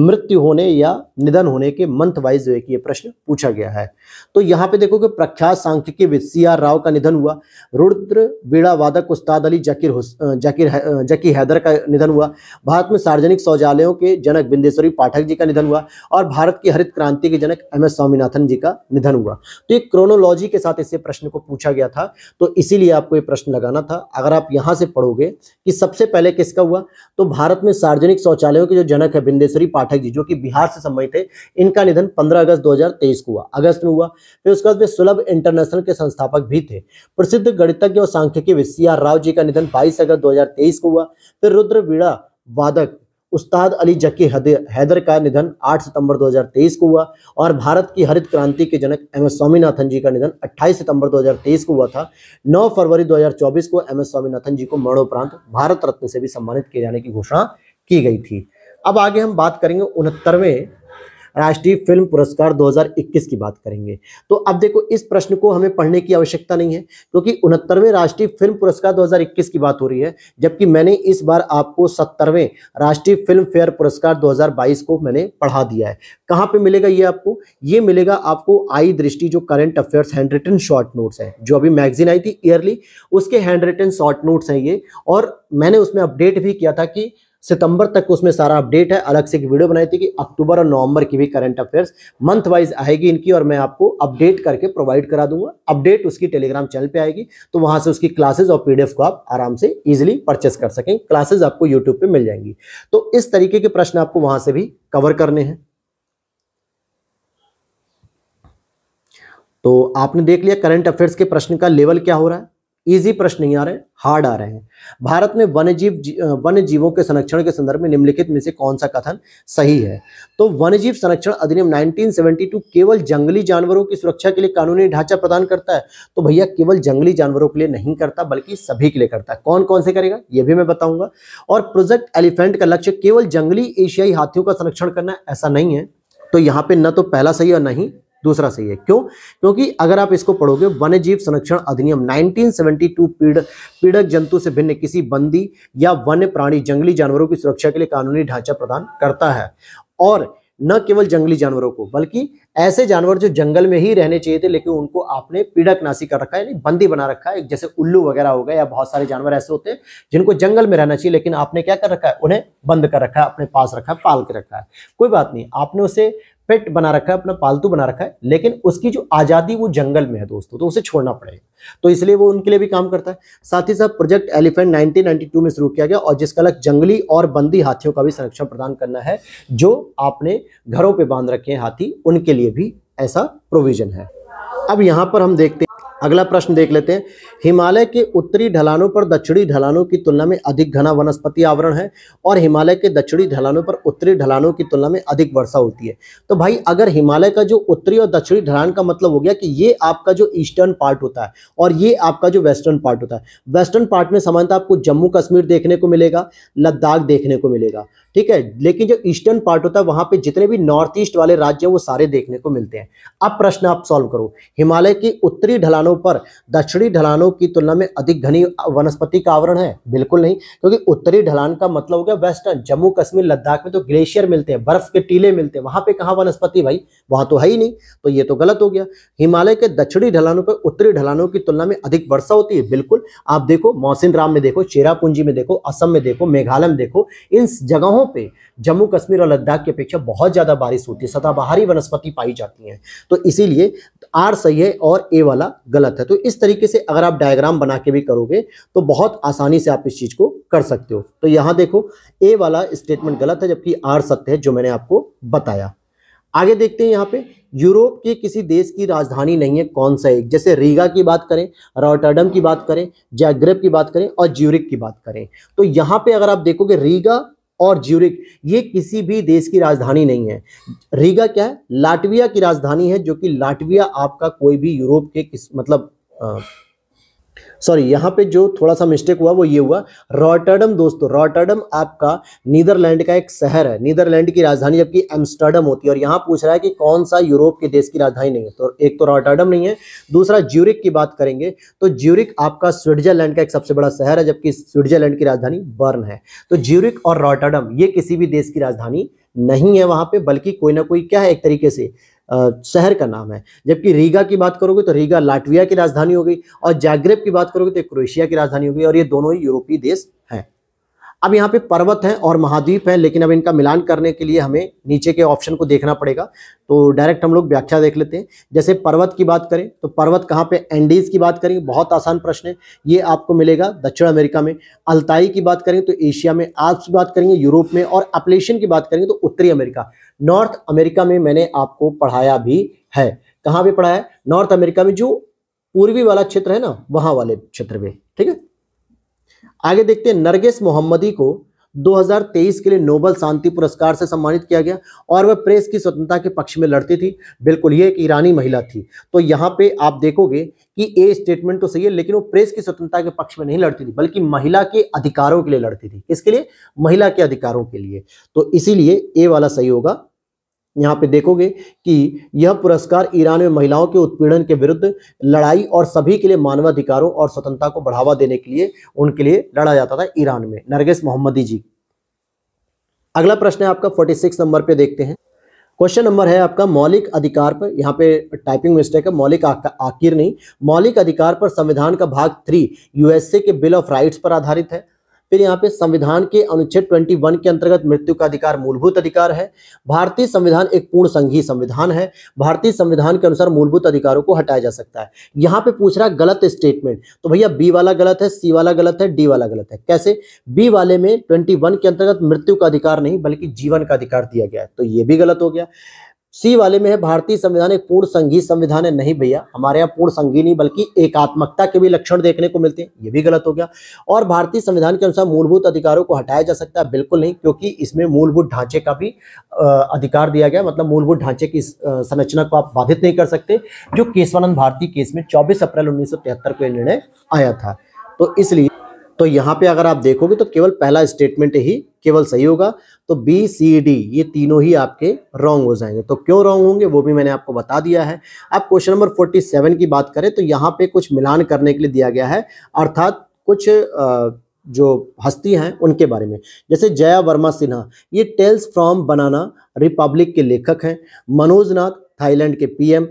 [SPEAKER 1] मृत्यु होने या निधन होने के मंथ वाइज जो है कि ये प्रश्न पूछा गया है तो यहाँ पे देखो कि प्रख्यात सांख्यिकीविद सी आर राव का निधन हुआ रुद्र बीड़ा वादक उस्ताद अली जकीर है, जकी हैदर का निधन हुआ भारत में सार्वजनिक शौचालयों के जनक बिंदेश्वरी पाठक जी का निधन हुआ और भारत की हरित क्रांति के जनक एम एस स्वामीनाथन जी का निधन हुआ तो ये क्रोनोलॉजी के साथ इसे प्रश्न को पूछा गया था तो इसीलिए आपको ये प्रश्न लगाना था अगर आप यहां से पढ़ोगे कि सबसे पहले किसका हुआ तो भारत में सार्वजनिक शौचालयों के जो जनक है बिंदेश्वरी पाठक जी जो कि बिहार से संबंधित थे इनका निधन 15 अगस्त 2023 को हुआ अगस्त में हुआ फिर उसके बाद वे सुलभ इंटरनेशनल के संस्थापक भी थे प्रसिद्ध गणितज्ञ और सांख्यिकी सी राव जी का निधन बाईस अगस्त दो को हुआ फिर रुद्र वीड़ा वादक उस्ताद अली जकी हैदर का निधन 8 सितंबर 2023 को हुआ और भारत की हरित क्रांति के जनक एम एस स्वामीनाथन जी का निधन 28 सितंबर 2023 को हुआ था 9 फरवरी 2024 को एम एस स्वामीनाथन जी को मरणोपरांत भारत रत्न से भी सम्मानित किए जाने की घोषणा की गई थी अब आगे हम बात करेंगे उनहत्तरवें राष्ट्रीय फिल्म पुरस्कार 2021 की बात करेंगे तो अब देखो इस प्रश्न को हमें पढ़ने की आवश्यकता नहीं है क्योंकि उनहत्तरवें राष्ट्रीय फिल्म पुरस्कार 2021 की बात हो रही है जबकि मैंने इस बार आपको सत्तरवें राष्ट्रीय फिल्म फेयर पुरस्कार 2022 को मैंने पढ़ा दिया है कहाँ पे मिलेगा ये आपको ये मिलेगा आपको आई दृष्टि जो current affairs hand written short notes हैं जो अभी मैगजीन आई थी ईयरली उसके हैंड रिटन शॉर्ट नोट्स हैं ये और मैंने उसमें अपडेट भी किया था कि सितंबर तक उसमें सारा अपडेट है अलग से एक वीडियो बनाई थी कि अक्टूबर और नवंबर की भी करंट अफेयर्स मंथ वाइज आएगी इनकी और मैं आपको अपडेट करके प्रोवाइड करा दूंगा अपडेट उसकी टेलीग्राम चैनल पे आएगी तो वहां से उसकी क्लासेस और पीडीएफ को आप आराम से इजिली परचेस कर सकें क्लासेज आपको यूट्यूब पर मिल जाएंगी तो इस तरीके के प्रश्न आपको वहां से भी कवर करने हैं तो आपने देख लिया करंट अफेयर्स के प्रश्न का लेवल क्या हो रहा है इजी प्रश्न नहीं आ रहे हार्ड आ रहे हैं भारत में वन्य जीव वन्य जीवों के संरक्षण के संदर्भ में निम्नलिखित में से कौन सा कथन सही है तो वन्य जीव संरक्षण अधिनियम 1972 केवल जंगली जानवरों की सुरक्षा के लिए कानूनी ढांचा प्रदान करता है तो भैया केवल जंगली जानवरों के लिए नहीं करता बल्कि सभी के लिए करता है कौन कौन से करेगा यह भी मैं बताऊंगा और प्रोजेक्ट एलिफेंट का लक्ष्य केवल जंगली एशियाई हाथियों का संरक्षण करना ऐसा नहीं है तो यहाँ पे न तो पहला सही और नहीं दूसरा सही है क्यों क्योंकि अगर आप इसको पढ़ोगे वन्य जीव संरक्षण अधिनियम 1972 पीड़ पीड़क जंतु से भिन्न किसी बंदी या वन्य प्राणी जंगली जानवरों की सुरक्षा के लिए कानूनी ढांचा प्रदान करता है और न केवल जंगली जानवरों को बल्कि ऐसे जानवर जो जंगल में ही रहने चाहिए थे लेकिन उनको आपने पीड़क नासी कर रखा है बंदी बना रखा है जैसे उल्लू वगैरह हो गए या बहुत सारे जानवर ऐसे होते हैं जिनको जंगल में रहना चाहिए लेकिन आपने क्या कर रखा है उन्हें बंद कर रखा है अपने पास रखा है पाल के रखा है कोई बात नहीं आपने उसे पेट बना रखा है अपना पालतू बना रखा है लेकिन उसकी जो आज़ादी वो जंगल में है दोस्तों तो उसे छोड़ना पड़ेगा तो इसलिए वो उनके लिए भी काम करता है साथ ही साथ प्रोजेक्ट एलिफेंट 1992 में शुरू किया गया और जिसका लक्ष्य जंगली और बंदी हाथियों का भी संरक्षण प्रदान करना है जो आपने घरों पर बांध रखे हैं हाथी उनके लिए भी ऐसा प्रोविजन है अब यहां पर हम देखते अगला प्रश्न देख लेते हैं हिमालय के उत्तरी ढलानों पर दक्षिणी ढलानों की तुलना में अधिक घना वनस्पति आवरण है और हिमालय के दक्षिणी ढलानों पर उत्तरी ढलानों की तुलना में अधिक वर्षा होती है तो भाई अगर हिमालय का जो उत्तरी और दक्षिणी ढलान का मतलब हो गया कि ये आपका जो ईस्टर्न पार्ट होता है और ये आपका जो वेस्टर्न पार्ट होता है वेस्टर्न पार्ट में सामान्यतः आपको जम्मू कश्मीर देखने को मिलेगा लद्दाख देखने को मिलेगा ठीक है लेकिन जो ईस्टर्न पार्ट होता है वहां पे जितने भी नॉर्थ ईस्ट वाले राज्य हैं वो सारे देखने को मिलते हैं अब प्रश्न आप सॉल्व करो हिमालय की उत्तरी ढलानों ढलानों पर दक्षिणी ढलानों की तुलना में अधिक घनी वनस्पति का आवरण है बिल्कुल नहीं क्योंकि उत्तरी ढलान का मतलब हो गया वेस्टर्न जम्मू कश्मीर लद्दाख में तो ग्लेशियर मिलते हैं बर्फ के टीले मिलते हैं वहां पर कहाँ वनस्पति भाई वहां तो है ही नहीं तो ये तो गलत हो गया हिमालय के दक्षिणी ढलानों पर उत्तरी ढलानों की तुलना में अधिक वर्षा होती है बिल्कुल आप देखो मौसिन राम में देखो चेरापूंजी में देखो असम में देखो मेघालय में देखो इन जगहों पर जम्मू कश्मीर और लद्दाख की अपेक्षा बहुत ज्यादा बारिश होती है सदाबहारी वनस्पति पाई जाती है तो इसीलिए आर सही है और ए वाला गलत गलत है तो इस तरीके से अगर आप डायग्राम बना के भी करोगे तो बहुत आसानी से आप इस चीज़ को कर सकते हो तो यहां देखो ए वाला स्टेटमेंट गलत है जबकि आर सत्य है जो मैंने आपको बताया आगे देखते हैं यहाँ पे यूरोप के किसी देश की राजधानी नहीं है कौन सा एक जैसे रीगा की बात करें रॉटर्डम की बात करें जैग्रेब की बात करें और ज्यूरिक की बात करें तो यहाँ पे अगर आप देखोगे रीगा और ज्यूरिक ये किसी भी देश की राजधानी नहीं है रीगा क्या है लाटविया की राजधानी है जो कि लाटविया आपका कोई भी यूरोप के किस मतलब आ, सॉरी यहाँ पे जो थोड़ा सा मिस्टेक हुआ वो ये हुआ रॉटर्डम दोस्तों रॉटर्डम आपका नीदरलैंड का एक शहर है नीदरलैंड की राजधानी जबकि एम्स्टर्डम होती है और यहाँ पूछ रहा है कि कौन सा यूरोप के देश की राजधानी नहीं है तो एक तो रॉटरडम नहीं है दूसरा ज्यूरिक की बात करेंगे तो ज्यूरिक आपका स्विट्जरलैंड का एक सबसे बड़ा शहर है जबकि स्विट्जरलैंड की राजधानी बर्न है तो ज्यूरिक और रॉटरडम ये किसी भी देश की राजधानी नहीं है वहां पे बल्कि कोई ना कोई क्या है एक तरीके से शहर का नाम है जबकि रीगा की बात करोगे तो रीगा लाटविया की राजधानी हो गई और जैग्रेब की बात करोगे तो क्रोएशिया की राजधानी हो गई और ये दोनों ही यूरोपीय देश हैं अब यहाँ पे पर्वत हैं और महाद्वीप हैं लेकिन अब इनका मिलान करने के लिए हमें नीचे के ऑप्शन को देखना पड़ेगा तो डायरेक्ट हम लोग व्याख्या देख लेते हैं जैसे पर्वत की बात करें तो पर्वत कहाँ पे एंडीज की बात करेंगे बहुत आसान प्रश्न है ये आपको मिलेगा दक्षिण अमेरिका में अल्ताई की बात करें तो एशिया में आल्प्स की बात करेंगे यूरोप में और अपलेशन की बात करेंगे तो उत्तरी अमेरिका नॉर्थ अमेरिका में मैंने आपको पढ़ाया भी है कहाँ पे पढ़ाया नॉर्थ अमेरिका में जो पूर्वी वाला क्षेत्र है ना वहाँ वाले क्षेत्र में ठीक है आगे देखते हैं नरगेश मोहम्मदी को 2023 के लिए नोबल शांति पुरस्कार से सम्मानित किया गया और वह प्रेस की स्वतंत्रता के पक्ष में लड़ती थी बिल्कुल ये एक ईरानी महिला थी तो यहाँ पे आप देखोगे कि ए स्टेटमेंट तो सही है लेकिन वो प्रेस की स्वतंत्रता के पक्ष में नहीं लड़ती थी बल्कि महिला के अधिकारों के लिए लड़ती थी इसके लिए महिला के अधिकारों के लिए तो इसीलिए ए वाला सही होगा यहाँ पे देखोगे कि यह पुरस्कार ईरान में महिलाओं के उत्पीड़न के विरुद्ध लड़ाई और सभी के लिए मानवाधिकारों और स्वतंत्रता को बढ़ावा देने के लिए उनके लिए लड़ा जाता था ईरान में नरगेश मोहम्मदी जी अगला प्रश्न है आपका 46 नंबर पे देखते हैं क्वेश्चन नंबर है आपका मौलिक अधिकार पर यहाँ पे टाइपिंग मिस्टेक है मौलिक आकिर नहीं मौलिक अधिकार पर संविधान का भाग थ्री यूएसए के बिल ऑफ राइट्स पर आधारित है फिर यहाँ पे संविधान के अनुच्छेद 21 के अंतर्गत मृत्यु का अधिकार मूलभूत अधिकार है भारतीय संविधान एक पूर्ण संघीय संविधान है भारतीय संविधान के अनुसार मूलभूत अधिकारों को हटाया जा सकता है यहाँ पे पूछ रहा है गलत स्टेटमेंट तो भैया बी वाला गलत है सी वाला गलत है डी वाला गलत है कैसे बी वाले में ट्वेंटी के अंतर्गत मृत्यु का अधिकार नहीं बल्कि जीवन का अधिकार दिया गया है तो ये भी गलत हो गया सी वाले में है भारतीय संविधान एक पूर्ण संघीय संविधान है नहीं भैया हमारे यहाँ पूर्ण संघीय नहीं बल्कि एकात्मकता के भी लक्षण देखने को मिलते हैं ये भी गलत हो गया और भारतीय संविधान के अनुसार मूलभूत अधिकारों को हटाया जा सकता है बिल्कुल नहीं क्योंकि इसमें मूलभूत ढांचे का भी अधिकार दिया गया मतलब मूलभूत ढांचे की संरचना को आप बाधित नहीं कर सकते जो केशवानंद भारती केस में चौबीस अप्रैल उन्नीस को यह निर्णय आया था तो इसलिए तो यहाँ पे अगर आप देखोगे तो केवल पहला स्टेटमेंट ही केवल सही होगा तो बी सी डी ये तीनों ही आपके रॉन्ग हो जाएंगे तो क्यों रॉन्ग होंगे वो भी मैंने आपको बता दिया है अब क्वेश्चन नंबर 47 की बात करें तो यहाँ पे कुछ मिलान करने के लिए दिया गया है अर्थात कुछ जो हस्ती हैं उनके बारे में जैसे जया वर्मा सिन्हा ये टेल्स फ्रॉम बनाना रिपब्लिक के लेखक हैं मनोज नाथ थाईलैंड के PM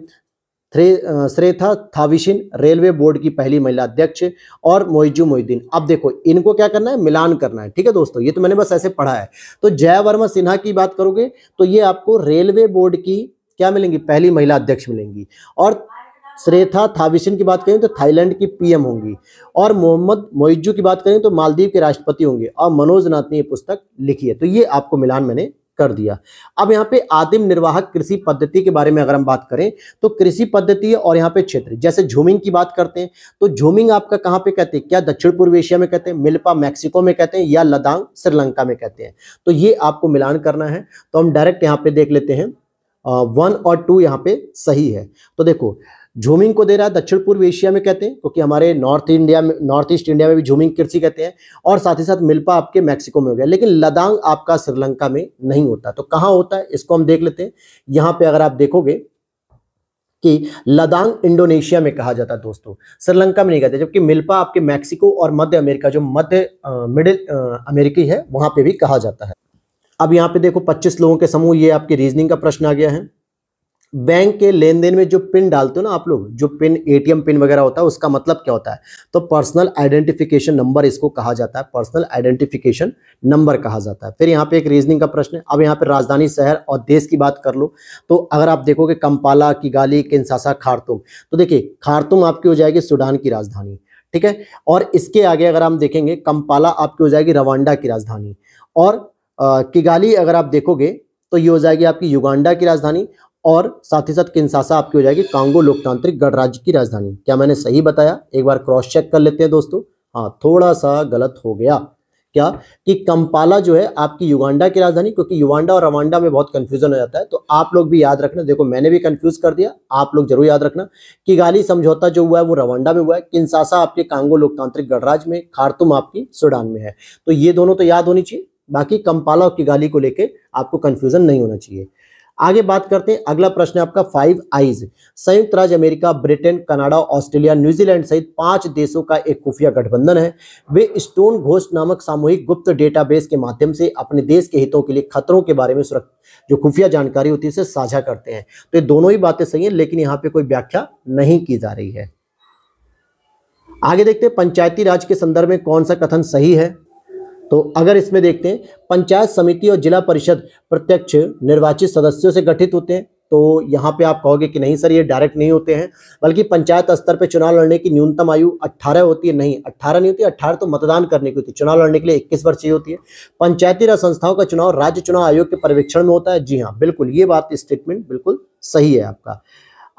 [SPEAKER 1] Srettha Thavisin railway board की पहली महिला अध्यक्ष और मोइजू मोहिद्दीन अब देखो इनको क्या करना है मिलान करना है ठीक है दोस्तों ये तो मैंने बस ऐसे पढ़ा है तो जय वर्मा सिन्हा की बात करोगे तो ये आपको रेलवे बोर्ड की क्या मिलेंगी पहली महिला अध्यक्ष मिलेंगी और श्रेथा थाविशिन की बात करें तो थाईलैंड की पीएम होंगी और मोहम्मद मोइजू की बात करें तो मालदीव के राष्ट्रपति होंगे और मनोज नाथ ने ये पुस्तक लिखी है तो ये आपको मिलान मैंने कर दिया अब यहाँ पे आदिम निर्वाहक कृषि पद्धति के बारे में अगर हम बात करें तो कृषि पद्धति और यहाँ पे क्षेत्र जैसे झूमिंग की बात करते हैं तो झूमिंग आपका कहाँ पे कहते हैं क्या दक्षिण पूर्व एशिया में कहते हैं मिल्पा मैक्सिको में कहते हैं या लदांग श्रीलंका में कहते हैं तो ये आपको मिलान करना है तो हम डायरेक्ट यहाँ पे देख लेते हैं वन और टू यहाँ पे सही है तो देखो झूमिंग को दे रहा है दक्षिण पूर्व एशिया में कहते हैं क्योंकि हमारे नॉर्थ इंडिया में नॉर्थ ईस्ट इंडिया में भी झूमिंग कृषि कहते हैं और साथ ही साथ मिल्पा आपके मैक्सिको में हो गया लेकिन लदांग आपका श्रीलंका में नहीं होता तो कहाँ होता है इसको हम देख लेते हैं यहाँ पे अगर आप देखोगे कि लदांग इंडोनेशिया में कहा जाता है दोस्तों श्रीलंका में नहीं कहते जबकि मिल्पा आपके मैक्सिको और मध्य अमेरिका जो मध्य मिडिल अमेरिकी है वहां पे भी कहा जाता है अब यहाँ पे देखो 25 लोगों के समूह ये आपके रीजनिंग का प्रश्न आ गया है बैंक के लेन देन में जो पिन डालते हो ना आप लोग जो पिन एटीएम पिन वगैरह होता है उसका मतलब क्या होता है तो पर्सनल आइडेंटिफिकेशन नंबर इसको कहा जाता है पर्सनल आइडेंटिफिकेशन नंबर कहा जाता है फिर यहाँ पे एक रीजनिंग का प्रश्न है अब यहाँ पे राजधानी शहर और देश की बात कर लो तो अगर आप देखोगे कंपाला किगाली किन्सासा खारतुम तो देखिये खारतुम आपकी हो जाएगी सूडान की राजधानी ठीक है और इसके आगे अगर हम देखेंगे कंपाला आपकी हो जाएगी रवांडा की राजधानी और किगाली अगर आप देखोगे तो ये हो जाएगी आपकी युगांडा की राजधानी और साथ ही साथ किन्सासा आपकी हो जाएगी कांगो लोकतांत्रिक गणराज्य की राजधानी क्या मैंने सही बताया एक बार क्रॉस चेक कर लेते हैं दोस्तों हाँ थोड़ा सा गलत हो गया क्या कि कंपाला जो है आपकी युगांडा की राजधानी क्योंकि युगांडा और रवांडा में बहुत कंफ्यूजन हो जाता है तो आप लोग भी याद रखना देखो मैंने भी कंफ्यूज कर दिया आप लोग जरूर याद रखना कि गाली समझौता जो हुआ है वो रवांडा में हुआ है किन्सासा आपके कांगो लोकतांत्रिक गणराज्य में खारतुम आपकी सुडान में है तो ये दोनों तो याद होनी चाहिए बाकी कंपाला और किगाली को लेकर आपको कंफ्यूजन नहीं होना चाहिए आगे बात करते हैं अगला प्रश्न है आपका फाइव आईज संयुक्त राज्य America Britain Canada Australia New Zealand सहित पांच देशों का एक खुफिया गठबंधन है वे स्टोन घोष नामक सामूहिक गुप्त डेटाबेस के माध्यम से अपने देश के हितों के लिए खतरों के बारे में जो खुफिया जानकारी होती है उसे साझा करते हैं तो ये दोनों ही बातें सही है लेकिन यहाँ पे कोई व्याख्या नहीं की जा रही है आगे देखते हैं पंचायती राज के संदर्भ में कौन सा कथन सही है तो अगर इसमें देखते हैं पंचायत समिति और जिला परिषद प्रत्यक्ष निर्वाचित सदस्यों से गठित होते हैं तो यहाँ पे आप कहोगे कि नहीं सर ये डायरेक्ट नहीं होते हैं बल्कि पंचायत स्तर पे चुनाव लड़ने की न्यूनतम आयु 18 होती है नहीं 18 नहीं होती 18 तो मतदान करने की होती है चुनाव लड़ने के लिए 21 वर्ष ही होती है पंचायती राज संस्थाओं का चुनाव राज्य चुनाव आयोग के पर्यवेक्षण में होता है जी हाँ बिल्कुल ये बात स्टेटमेंट बिल्कुल सही है आपका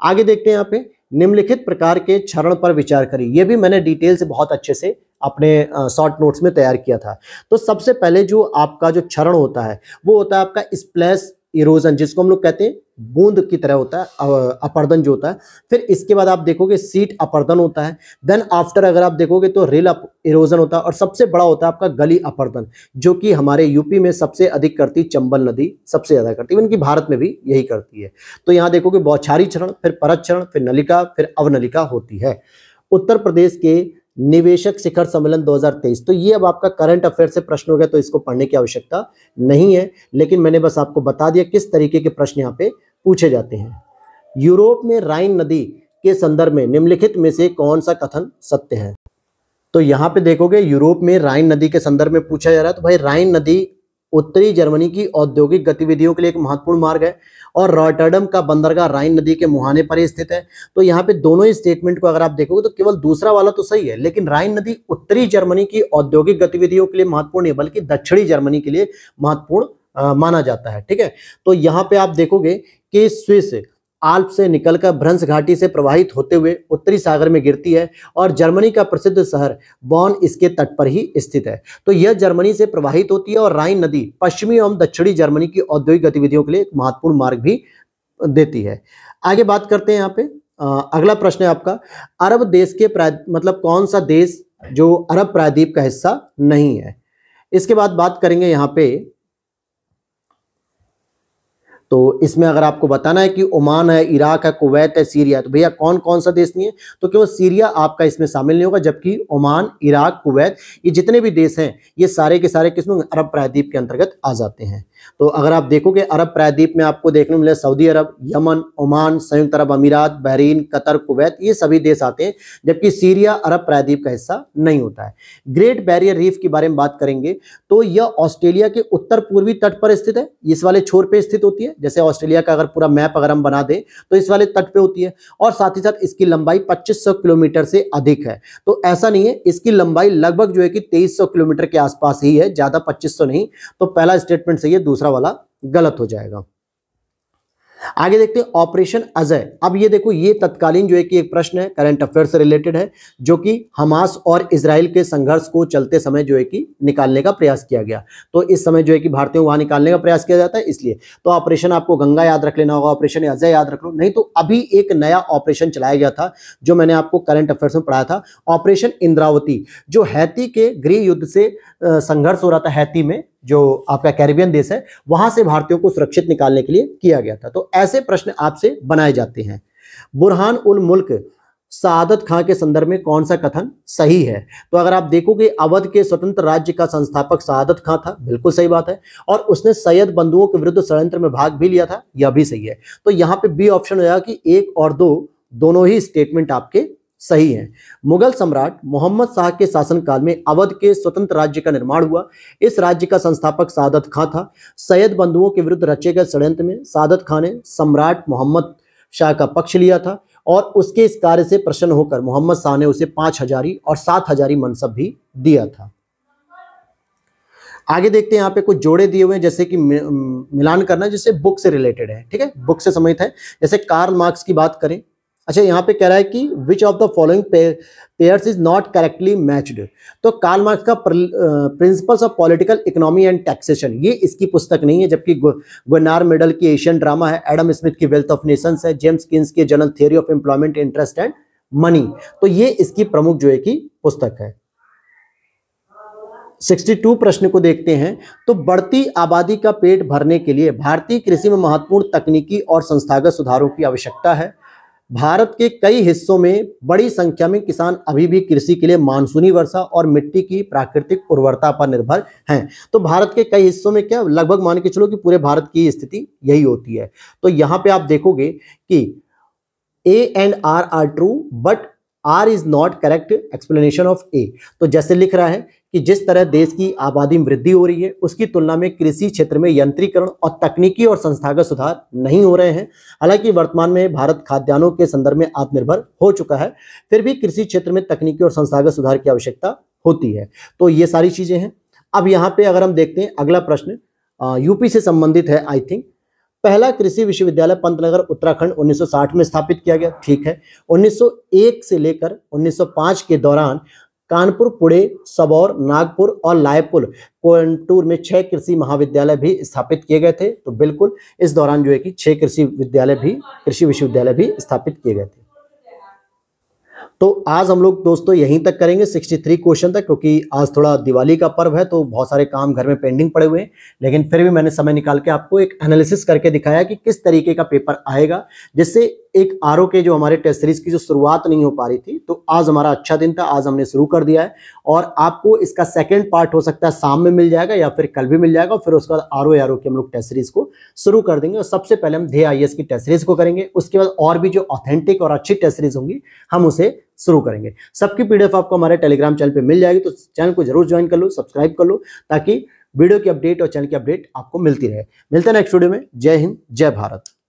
[SPEAKER 1] आगे देखते हैं यहाँ पे निम्नलिखित प्रकार के क्षरण पर विचार करिए ये भी मैंने डिटेल से बहुत अच्छे से अपने शॉर्ट नोट्स में तैयार किया था तो सबसे पहले जो आपका जो क्षरण होता है वो होता है आपका स्प्लैश इरोजन जिसको हम लोग कहते हैं बूंद की तरह होता है अपर्दन जो होता है फिर इसके बाद आप देखोगे सीट अपर्दन होता है देन आफ्टर अगर आप देखोगे तो रेल अप इरोजन होता है और सबसे बड़ा होता है आपका गली अपर्दन जो कि हमारे यूपी में सबसे अधिक करती चंबल नदी सबसे ज़्यादा करती इवन की भारत में भी यही करती है तो यहाँ देखोगे बौछारी चरण फिर परत चरण फिर नलिका फिर अवनलिका होती है उत्तर प्रदेश के निवेशक शिखर सम्मेलन 2023 तो ये अब आपका करंट अफेयर से प्रश्न हो गया तो इसको पढ़ने की आवश्यकता नहीं है लेकिन मैंने बस आपको बता दिया किस तरीके के प्रश्न यहाँ पे पूछे जाते हैं यूरोप में राइन नदी के संदर्भ में निम्नलिखित में से कौन सा कथन सत्य है तो यहाँ पे देखोगे यूरोप में राइन नदी के संदर्भ में पूछा जा रहा है तो भाई राइन नदी उत्तरी जर्मनी की औद्योगिक गतिविधियों के लिए एक महत्वपूर्ण मार्ग है और रॉटर्डम का बंदरगाह राइन नदी के मुहाने पर ही स्थित है तो यहाँ पे दोनों ही स्टेटमेंट को अगर आप देखोगे तो केवल दूसरा वाला तो सही है लेकिन राइन नदी उत्तरी जर्मनी की औद्योगिक गतिविधियों के लिए महत्वपूर्ण है बल्कि दक्षिणी जर्मनी के लिए महत्वपूर्ण माना जाता है ठीक है तो यहाँ पे आप देखोगे कि स्विस आल्प से निकलकर भ्रंश घाटी से प्रवाहित होते हुए उत्तरी सागर में गिरती है और जर्मनी का प्रसिद्ध शहर बॉन इसके तट पर ही स्थित है तो यह जर्मनी से प्रवाहित होती है और राइन नदी पश्चिमी एवं दक्षिणी जर्मनी की औद्योगिक गतिविधियों के लिए एक महत्वपूर्ण मार्ग भी देती है आगे बात करते हैं यहाँ पे अगला प्रश्न है आपका अरब देश के मतलब कौन सा देश जो अरब प्रायद्वीप का हिस्सा नहीं है इसके बाद बात करेंगे यहाँ पे तो इसमें अगर आपको बताना है कि ओमान है इराक है कुवैत है सीरिया तो भैया कौन कौन सा देश नहीं है तो क्यों सीरिया आपका इसमें शामिल नहीं होगा जबकि ओमान इराक कुवैत ये जितने भी देश हैं ये सारे के सारे किस्म अरब प्रायद्वीप के अंतर्गत आ जाते हैं तो अगर आप देखोगे अरब प्रायद्वीप में आपको देखने मिले सऊदी अरब यमन ओमान संयुक्त अरब अमीरात बहरीन कतर कुवैत ये सभी देश आते हैं जबकि सीरिया अरब प्रायद्वीप का हिस्सा नहीं होता है ग्रेट बैरियर रीफ के बारे में बात करेंगे तो यह ऑस्ट्रेलिया के उत्तर पूर्वी तट पर स्थित है इस वाले छोर पर स्थित होती है जैसे ऑस्ट्रेलिया का अगर पूरा मैप अगर हम बना दें तो इस वाले तट पर होती है और साथ ही साथ इसकी लंबाई पच्चीस किलोमीटर से अधिक है तो ऐसा नहीं है इसकी लंबाई लगभग जो है कि तेईस किलोमीटर के आसपास ही है ज्यादा पच्चीस नहीं तो पहला स्टेटमेंट सही है दूसरा वाला गलत हो जाएगा आगे देखते हैं ऑपरेशन अजय अब ये देखो ये तत्कालीन जो है कि एक प्रश्न है करंट अफेयर से रिलेटेड है जो कि हमास और इसराइल के संघर्ष को चलते समय जो है कि निकालने का प्रयास किया गया तो इस समय जो है कि भारतीयों वहां निकालने का प्रयास किया जाता है इसलिए तो ऑपरेशन आपको गंगा याद रख लेना होगा ऑपरेशन अजय याद रख लो नहीं तो अभी एक नया ऑपरेशन चलाया गया था जो मैंने आपको करंट अफेयर में पढ़ाया था ऑपरेशन इंद्रावती जो हैती के गृह युद्ध से संघर्ष हो रहा था हैती में जो आपका कैरिबियन देश है वहां से भारतीयों को सुरक्षित निकालने के लिए किया गया था तो ऐसे प्रश्न आपसे बनाए जाते हैं बुरहान उल मुल्क सादत खां के संदर्भ में कौन सा कथन सही है तो अगर आप देखोगे अवध के स्वतंत्र राज्य का संस्थापक सादत खां था बिल्कुल सही बात है और उसने सैयद बंधुओं के विरुद्ध षडयंत्र में भाग भी लिया था यह भी सही है तो यहाँ पे बी ऑप्शन हो जाएगा कि एक और दो दोनों ही स्टेटमेंट आपके सही है मुगल सम्राट मोहम्मद शाह के शासनकाल में अवध के स्वतंत्र राज्य का निर्माण हुआ इस राज्य का संस्थापक सादत खां था सैयद बंधुओं के विरुद्ध रचे गए षड्यंत्र में सादत खां ने सम्राट मोहम्मद शाह का पक्ष लिया था और उसके इस कार्य से प्रसन्न होकर मोहम्मद शाह ने उसे पांच हजारी और सात हजारी मनसब भी दिया था आगे देखते हैं यहाँ पे कुछ जोड़े दिए हुए हैं जैसे कि मिलान करना जैसे बुक से रिलेटेड है ठीक है बुक से संबंधित है जैसे कार्ल मार्क्स की बात करें अच्छा यहाँ पे कह रहा है कि which of the following pairs is not correctly matched तो कार्ल मार्क्स का principles of political economy and taxation ये इसकी पुस्तक नहीं है जबकि गुनार मेडल की एशियन ड्रामा है एडम स्मिथ की वेल्थ ऑफ नेशंस है जेम्स किन्स की general theory of employment interest and money तो ये इसकी प्रमुख जो है कि पुस्तक है 62 प्रश्न को देखते हैं तो बढ़ती आबादी का पेट भरने के लिए भारतीय कृषि में महत्वपूर्ण तकनीकी और संस्थागत सुधारों की आवश्यकता है भारत के कई हिस्सों में बड़ी संख्या में किसान अभी भी कृषि के लिए मानसूनी वर्षा और मिट्टी की प्राकृतिक उर्वरता पर निर्भर हैं तो भारत के कई हिस्सों में क्या लगभग मान के चलो कि पूरे भारत की स्थिति यही होती है तो यहाँ पे आप देखोगे कि A and R are true but R is not correct explanation of A तो जैसे लिख रहा है कि जिस तरह देश की आबादी में वृद्धि हो रही है उसकी तुलना में कृषि क्षेत्र में यंत्रीकरण और तकनीकी और संस्थागत सुधार नहीं हो रहे हैं हालांकि वर्तमान में भारत खाद्यान्नों के संदर्भ में आत्मनिर्भर हो चुका है फिर भी कृषि क्षेत्र में तकनीकी और संस्थागत सुधार की आवश्यकता होती है तो ये सारी चीजें हैं अब यहाँ पे अगर हम देखते हैं अगला प्रश्न यूपी से संबंधित है आई थिंक पहला कृषि विश्वविद्यालय पंतनगर उत्तराखंड 1960 में स्थापित किया गया ठीक है 1901 से लेकर 1905 के दौरान कानपुर पुणे सबौर नागपुर और लायपुर कोयंटूर में छह कृषि महाविद्यालय भी स्थापित किए गए थे तो बिल्कुल इस दौरान जो है कि छह कृषि विद्यालय भी कृषि विश्वविद्यालय भी स्थापित किए गए थे तो आज हम लोग दोस्तों यहीं तक करेंगे 63 क्वेश्चन तक क्योंकि आज थोड़ा दिवाली का पर्व है तो बहुत सारे काम घर में पेंडिंग पड़े हुए हैं लेकिन फिर भी मैंने समय निकाल के आपको एक एनालिसिस करके दिखाया कि किस तरीके का पेपर आएगा जिससे एक आर के जो हमारे टेस्ट सीरीज की जो शुरुआत नहीं हो पा रही थी तो आज हमारा अच्छा दिन था आज हमने शुरू कर दिया है और आपको इसका सेकेंड पार्ट हो सकता है शाम में मिल जाएगा या फिर कल भी मिल जाएगा और फिर उसके बाद आर ओ आर के हम लोग टेस्ट सीरीज को शुरू कर देंगे और सबसे पहले हम धे आई की टेस्ट सीरीज को करेंगे उसके बाद और भी जो ऑथेंटिक और अच्छी टेस्ट सीरीज होंगी हम उसे शुरू करेंगे सबकी पीडीएफ आपको हमारे टेलीग्राम चैनल पर मिल जाएगी तो चैनल को जरूर ज्वाइन कर लो सब्सक्राइब कर लो ताकि वीडियो की अपडेट और चैनल की अपडेट आपको मिलती रहे मिलते हैं नेक्स्ट वीडियो में जय हिंद जय भारत